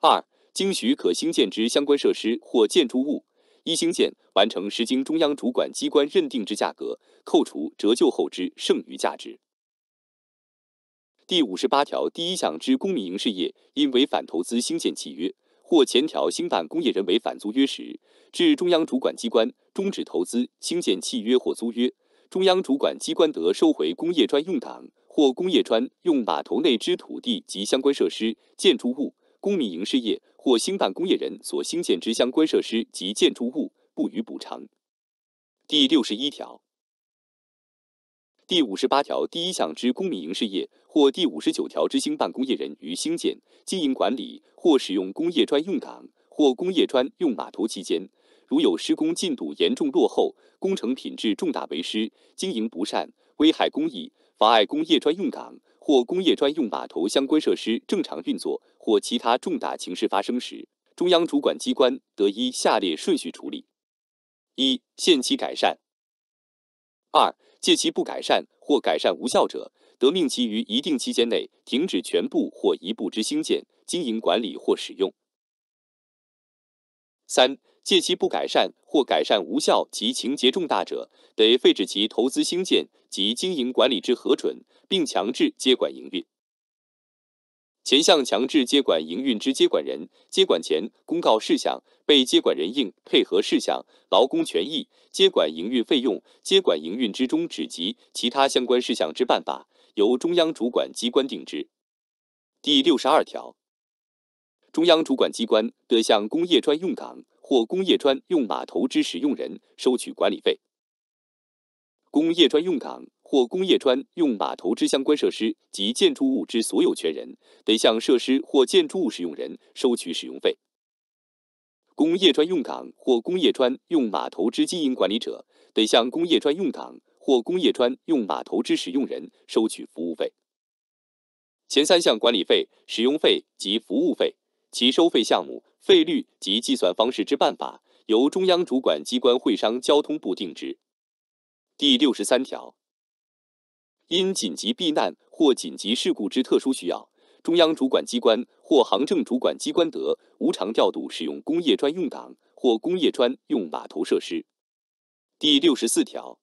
二、经许可兴建之相关设施或建筑物，一兴建完成时经中央主管机关认定之价格，扣除折旧后之剩余价值。第五十八条第一项之公民营事业因违反投资兴建契约，或前条兴办工业人违反租约时，致中央主管机关终止投资兴建契约或租约，中央主管机关得收回工业专用港或工业专用码头内之土地及相关设施、建筑物、公民营事业或兴办工业人所兴建之相关设施及建筑物，不予补偿。第六十一条。第五十八条第一项之公民营事业，或第五十九条之兴办工业人于兴建、经营管理或使用工业专用港或工业专用码头期间，如有施工进度严重落后、工程品质重大为失、经营不善、危害公益、妨碍工业专用港或工业专用码头相关设施正常运作或其他重大情事发生时，中央主管机关得依下列顺序处理：一、限期改善；二、借期不改善或改善无效者，得命其于一定期间内停止全部或一部之兴建、经营管理或使用。三、借期不改善或改善无效及情节重大者，得废止其投资兴建及经营管理之核准，并强制接管营运。前项强制接管营运之接管人接管前公告事项，被接管人应配合事项，劳工权益接管营运费用，接管营运之中止及其他相关事项之办法，由中央主管机关定制。第六十二条，中央主管机关得向工业专用港或工业专用码头之使用人收取管理费。工业专用港。或工业专用码头之相关设施及建筑物之所有权人，得向设施或建筑物使用人收取使用费；工业专用港或工业专用码头之经营管理者，得向工业专用港或工业专用码头之使用人收取服务费。前三项管理费、使用费及服务费，其收费项目、费率及计算方式之办法，由中央主管机关会商交通部定制。第六十三条。因紧急避难或紧急事故之特殊需要，中央主管机关或行政主管机关得无偿调度使用工业专用港或工业专用码头设施。第六十四条，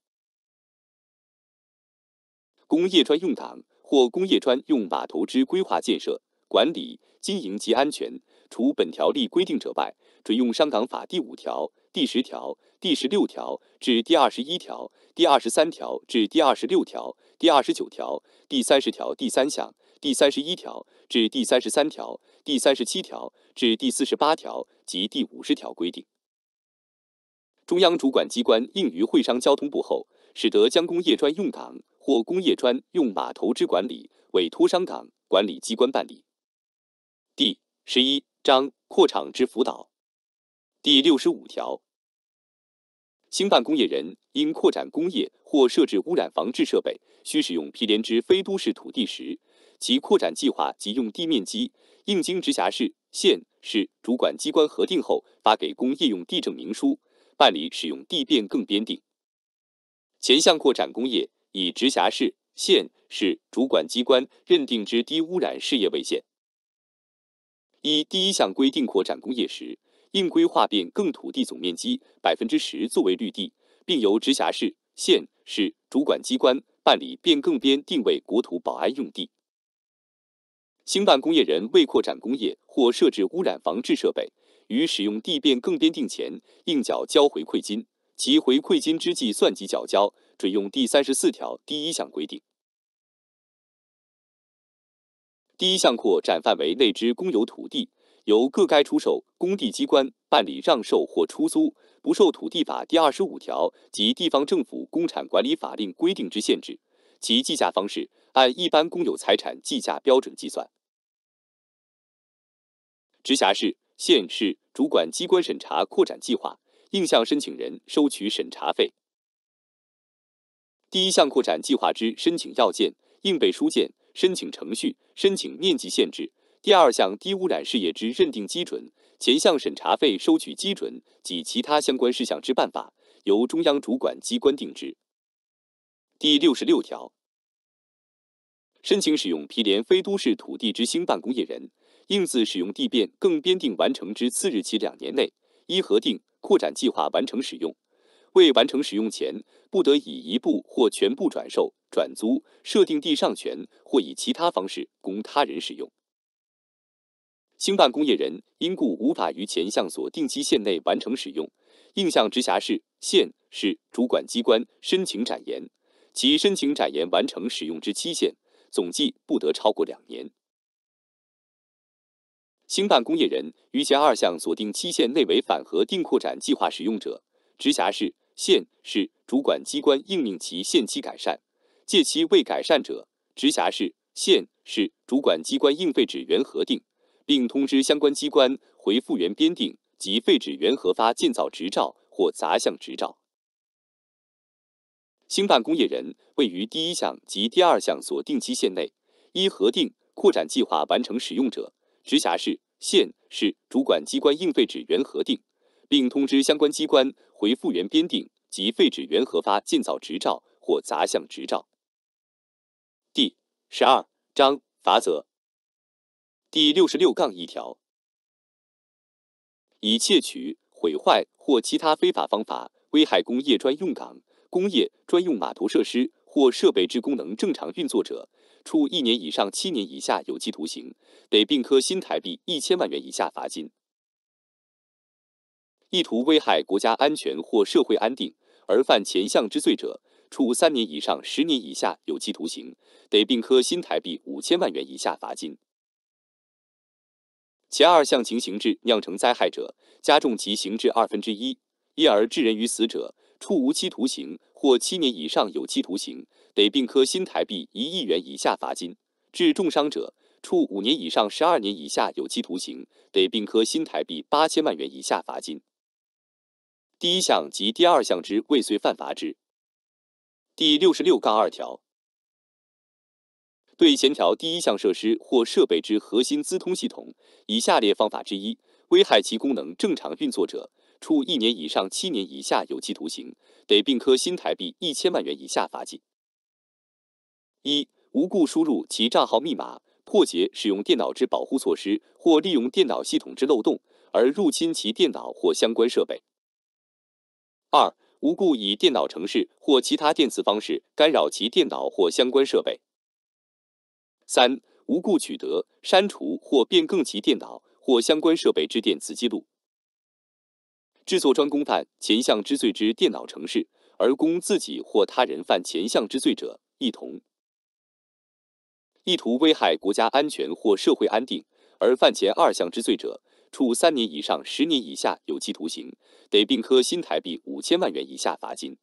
工业专用港或工业专用码头之规划建设、管理、经营及安全，除本条例规定者外，准用商港法第五条、第十条、第十六条至第二十一条、第二十三条至第二十六条。第二十九条、第三十条第三项、第三十一条至第三十三条、第三十七条至第四十八条及第五十条规定，中央主管机关应于会商交通部后，使得将工业专用港或工业专用码头之管理委托商港管理机关办理。第十一章扩厂之辅导第六十五条，兴办工业人。因扩展工业或设置污染防治设备需使用毗连之非都市土地时，其扩展计划及用地面积应经直辖市、县市主管机关核定后发给工业用地证明书，办理使用地变更编定。前项扩展工业，以直辖市、县市主管机关认定之低污染事业为限。一第一项规定扩展工业时，应规划变更土地总面积百分之十作为绿地。并由直辖市、县市主管机关办理变更编定为国土保安用地。新办工业人未扩展工业或设置污染防治设备，于使用地变更编定前，应缴交回馈金，其回馈金之计算及缴交，准用第三十四条第一项规定。第一项扩展范围内之公有土地，由各该出售工地机关办理让售或出租。不受土地法第二十五条及地方政府公产管理法令规定之限制，其计价方式按一般公有财产计价标准计算。直辖市、县市主管机关审查扩展计划，应向申请人收取审查费。第一项扩展计划之申请要件、应备书件、申请程序、申请面积限制；第二项低污染事业之认定基准。前项审查费收取基准及其他相关事项之办法，由中央主管机关定制。第六十六条，申请使用毗连非都市土地之兴办工业人，应自使用地变更编定完成之次日起两年内，依核定扩展计划完成使用；未完成使用前，不得以一部或全部转售、转租、设定地上权或以其他方式供他人使用。兴办工业人因故无法于前项所定期限内完成使用，应向直辖市、县市主管机关申请展延，其申请展延完成使用之期限，总计不得超过两年。兴办工业人于前二项所定期限内违反核定扩展计划使用者，直辖市、县市主管机关应命其限期改善；届期未改善者，直辖市、县市主管机关应废止原核定。并通知相关机关回复原编定及废止原核发建造执照或杂项执照。兴办工业人位于第一项及第二项所定期限内，依核定扩展计划完成使用者，直辖市、县市主管机关应废止原核定，并通知相关机关回复原编定及废止原核发建造执照或杂项执照。第十二章法则。第六十六杠一条，以窃取、毁坏或其他非法方法危害工业专用港、工业专用码头设施或设备之功能正常运作者，处一年以上七年以下有期徒刑，得并科新台币一千万元以下罚金；意图危害国家安全或社会安定而犯前项之罪者，处三年以上十年以下有期徒刑，得并科新台币五千万元以下罚金。前二项情形致酿成灾害者，加重其刑至二分之一；因而致人于死者，处无期徒刑或七年以上有期徒刑，得并科新台币一亿元以下罚金；致重伤者，处五年以上十二年以下有期徒刑，得并科新台币八千万元以下罚金。第一项及第二项之未遂犯罚之。第六十六杠二条。对前条第一项设施或设备之核心资通系统，以下列方法之一危害其功能正常运作者，处一年以上七年以下有期徒刑，得并科新台币一千万元以下罚金。一、无故输入其账号密码，破解使用电脑之保护措施，或利用电脑系统之漏洞而入侵其电脑或相关设备。二、无故以电脑程式或其他电磁方式干扰其电脑或相关设备。三、无故取得、删除或变更其电脑或相关设备之电磁记录；制作专供犯前项之罪之电脑程式，而供自己或他人犯前项之罪者，一同。意图危害国家安全或社会安定而犯前二项之罪者，处三年以上十年以下有期徒刑，得并科新台币五千万元以下罚金。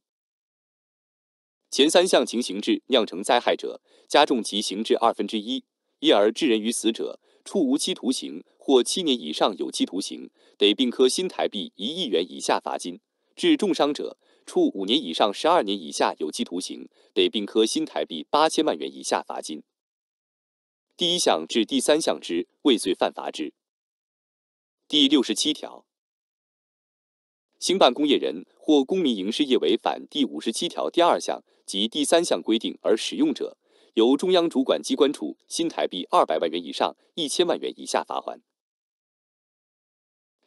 前三项情形致酿成灾害者，加重其刑至二分之一；因而致人于死者，处无期徒刑或七年以上有期徒刑，得并科新台币一亿元以下罚金；致重伤者，处五年以上十二年以下有期徒刑，得并科新台币八千万元以下罚金。第一项至第三项之未遂犯罚之。第六十七条，兴办工业人或公民营事业违反第五十七条第二项。及第三项规定而使用者，由中央主管机关处新台币二百万元以上一千万元以下罚款。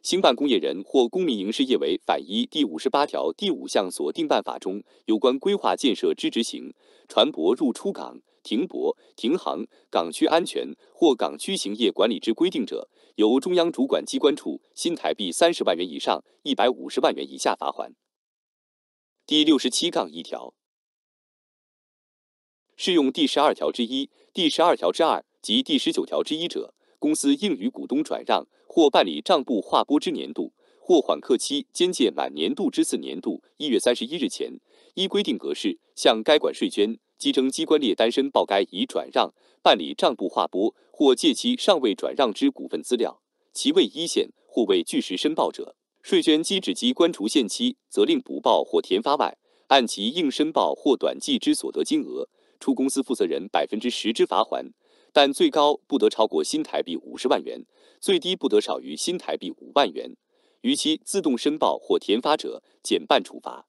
兴办工业人或公民营事业为反第五十八条第五项所定办法中有关规划建设之执行、船舶入出港、停泊、停航、港区安全或港区行业管理之规定者，由中央主管机关处新台币三十万元以上一百五十万元以下罚款。第六十七杠一条。适用第十二条之一、第十二条之二及第十九条之一者，公司应与股东转让或办理账簿划拨之年度或缓课期间届满年度之次年度一月三十一日前，依规定格式向该管税捐稽征机关列单申报该已转让、办理账簿划拨或借期尚未转让之股份资料。其未依线或未据实申报者，税捐机只机关除限期责令补报或填发外，按其应申报或短计之所得金额。出公司负责人百分之十之罚款，但最高不得超过新台币五十万元，最低不得少于新台币五万元。逾期自动申报或填发者，减半处罚。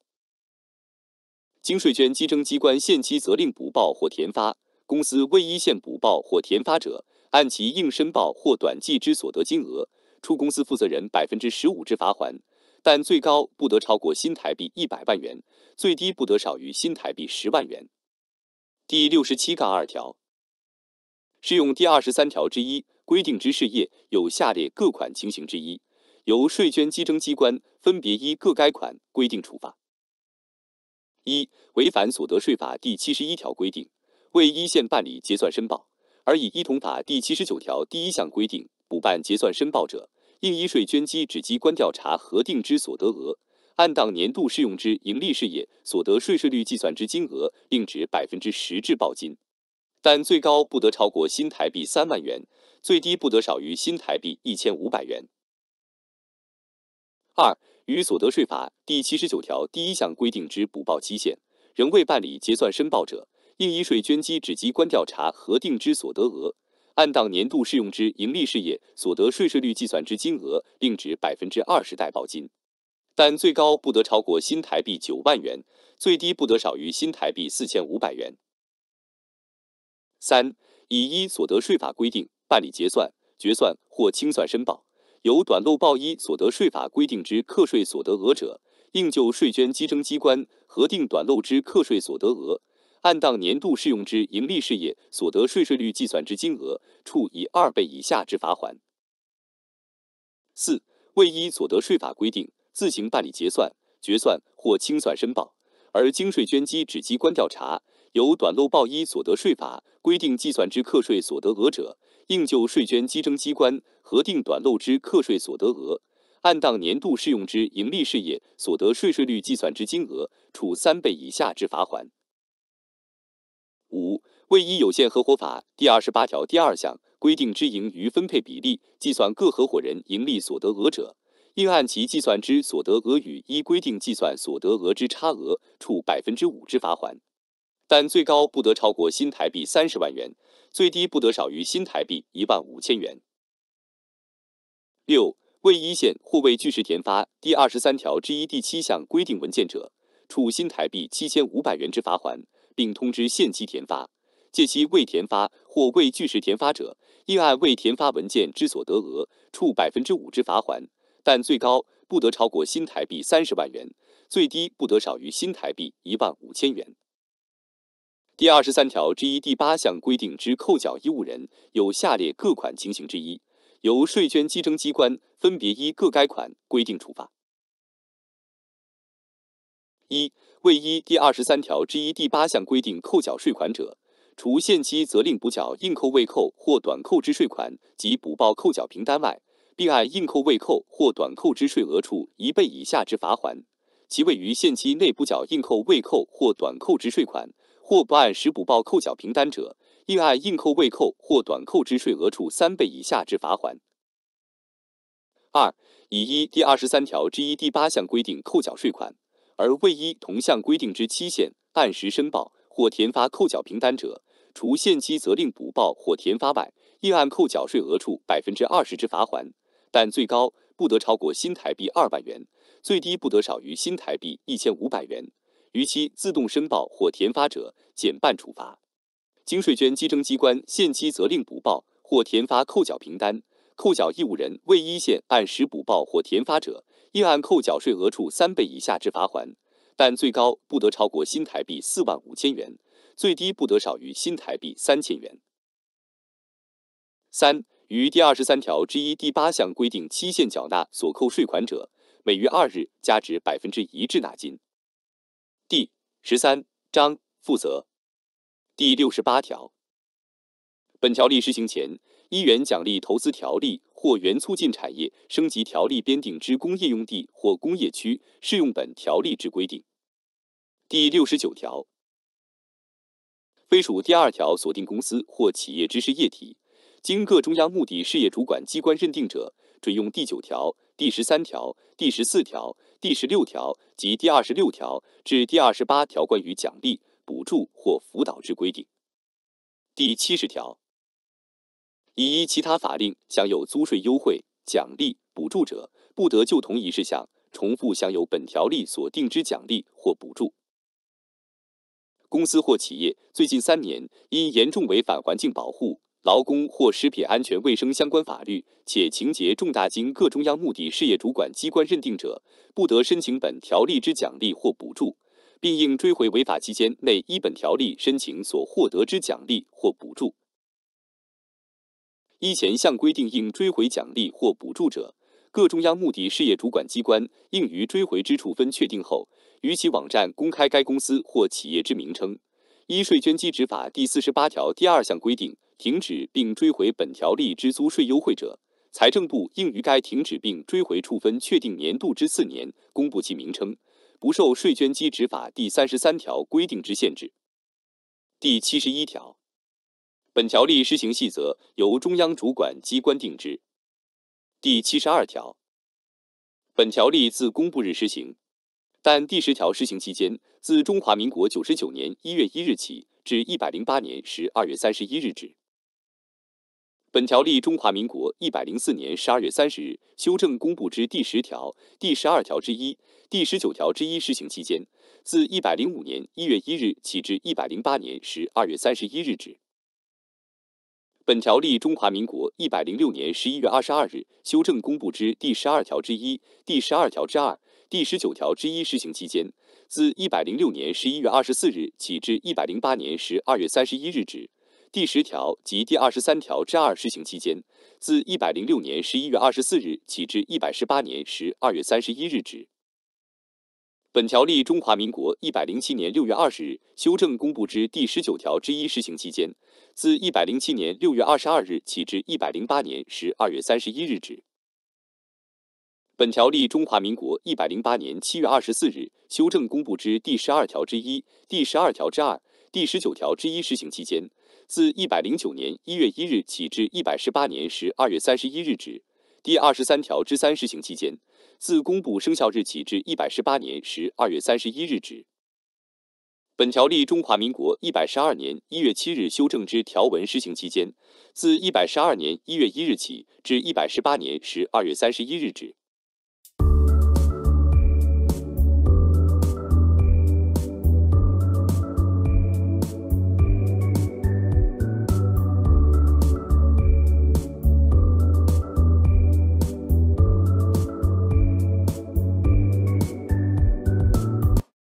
经税捐稽征机关限期责令补报或填发，公司未依限补报或填发者，按其应申报或短计之所得金额，出公司负责人百分之十五之罚款，但最高不得超过新台币一百万元，最低不得少于新台币十万元。第六十七杠二条，适用第二十三条之一规定之事业，有下列各款情形之一，由税捐稽征机关分别依各该款规定处罚：一、违反所得税法第七十一条规定，未依线办理结算申报，而以一统法第七十九条第一项规定补办结算申报者，应依税捐稽征机关调查核定之所得额。按当年度适用之盈利事业所得税税率计算之金额，另值百分之十至报金，但最高不得超过新台币三万元，最低不得少于新台币一千五百元。二、与所得税法第七十九条第一项规定之补报期限仍未办理结算申报者，应依税捐机指机关调查核定之所得额，按当年度适用之盈利事业所得税税率计算之金额，另值百分之二十代报金。但最高不得超过新台币九万元，最低不得少于新台币四千五百元。三、以一所得税法》规定办理结算、决算或清算申报，有短漏报《一所得税法》规定之课税所得额者，应就税捐稽征机关核定短漏之课税所得额，按当年度适用之盈利事业所得税税率计算之金额，处以二倍以下之罚款。四、未依《所得税法》规定。自行办理结算、决算或清算申报，而经税捐机指机关调查，由短漏报一所得税法规定计算之课税所得额者，应就税捐稽征机关核定短漏之课税所得额，按当年度适用之盈利事业所得税税率计算之金额，处三倍以下之罚款。五、为依有限合伙法第二十八条第二项规定之盈余分配比例计算各合伙人盈利所得额者。应按其计算之所得额与依规定计算所得额之差额，处百分之五之罚款，但最高不得超过新台币三十万元，最低不得少于新台币一万五千元。六、未依线或未据实填发第二十三条之一第七项规定文件者，处新台币七千五百元之罚款，并通知限期填发；届期未填发或未据实填发者，应按未填发文件之所得额，处百分之五之罚款。但最高不得超过新台币三十万元，最低不得少于新台币一万五千元。第二十三条之一第八项规定之扣缴义务人有下列各款情形之一，由税捐稽征机关分别依各该款规定处罚：一、未依第二十三条之一第八项规定扣缴税款者，除限期责令补缴应扣未扣或短扣之税款及补报扣缴凭单外，并按应扣未扣或短扣之税额处一倍以下之罚还。其位于限期内补缴应扣未扣或短扣之税款，或不按时补报扣缴凭单者，应按应扣未扣或短扣之税额处三倍以下之罚款。二、以一第二十三条之一第八项规定扣缴税款，而未依同项规定之期限按时申报或填发扣缴凭单者，除限期责令补报或填发外，应按扣缴税额处百分之二十之罚款。但最高不得超过新台币二万元，最低不得少于新台币一千五百元。逾期自动申报或填发者，减半处罚。经税捐稽征机关限期责令补报或填发扣缴凭单，扣缴义务人未依限按时补报或填发者，应按扣缴税额处三倍以下之罚还，但最高不得超过新台币四万五千元，最低不得少于新台币三千元。三。于第二十三条之一第八项规定期限缴纳所扣税款者，每月二日加值百分之一滞纳金。第十三章负责第六十八条，本条例施行前，一元奖励投资条例或原促进产业升级条例编定之工业用地或工业区适用本条例之规定。第六十九条，非属第二条锁定公司或企业知识业体。经各中央目的事业主管机关认定者，准用第九条、第十三条、第十四条、第十六条及第二十六条至第二十八条关于奖励、补助或辅导之规定。第七十条，以依其他法令享有租税优惠、奖励、补助者，不得就同一事项重复享有本条例所定之奖励或补助。公司或企业最近三年因严重违反环境保护，劳工或食品安全卫生相关法律，且情节重大，经各中央目的事业主管机关认定者，不得申请本条例之奖励或补助，并应追回违法期间内依本条例申请所获得之奖励或补助。依前项规定应追回奖励或补助者，各中央目的事业主管机关应于追回之处分确定后，于其网站公开该公司或企业之名称。依税捐稽执法第四十八条第二项规定。停止并追回本条例之租税优惠者，财政部应于该停止并追回处分确定年度之次年公布其名称，不受税捐机执法第三十三条规定之限制。第七十一条，本条例施行细则由中央主管机关定制。第七十二条，本条例自公布日施行，但第十条施行期间自中华民国九十九年一月一日起至一百零八年十二月三十一日止。本条例中华民国一百零四年十二月三十日修正公布之第十条、第十二条之一、第十九条之一施行期间，自一百零五年一月一日起至一百零八年十二月三十一日止。本条例中华民国一百零六年十一月二十二日修正公布之第十二条之一、第十二条之二、第十九条之一施行期间，自一百零六年十一月二十四日起至一百零八年十二月三十一日止。第十条及第二十三条之二施行期间，自一百零六年十一月二十四日起至一百十八年十二月三十一日止。本条例中华民国一百零七年六月二十日修正公布之第十九条之一施行期间，自一百零七年六月二十二日起至一百零八年十二月三十一日止。本条例中华民国一百零八年七月二十四日修正公布之第十二条之一、第十二条之二、第十九条之一施行期间。自一百零九年一月一日起至一百十八年十二月三十一日止。第二十三条之三施行期间，自公布生效日起至一百十八年十二月三十一日止。本条例中华民国一百十二年一月七日修正之条文施行期间，自一百十二年一月一日起至一百十八年十二月三十一日止。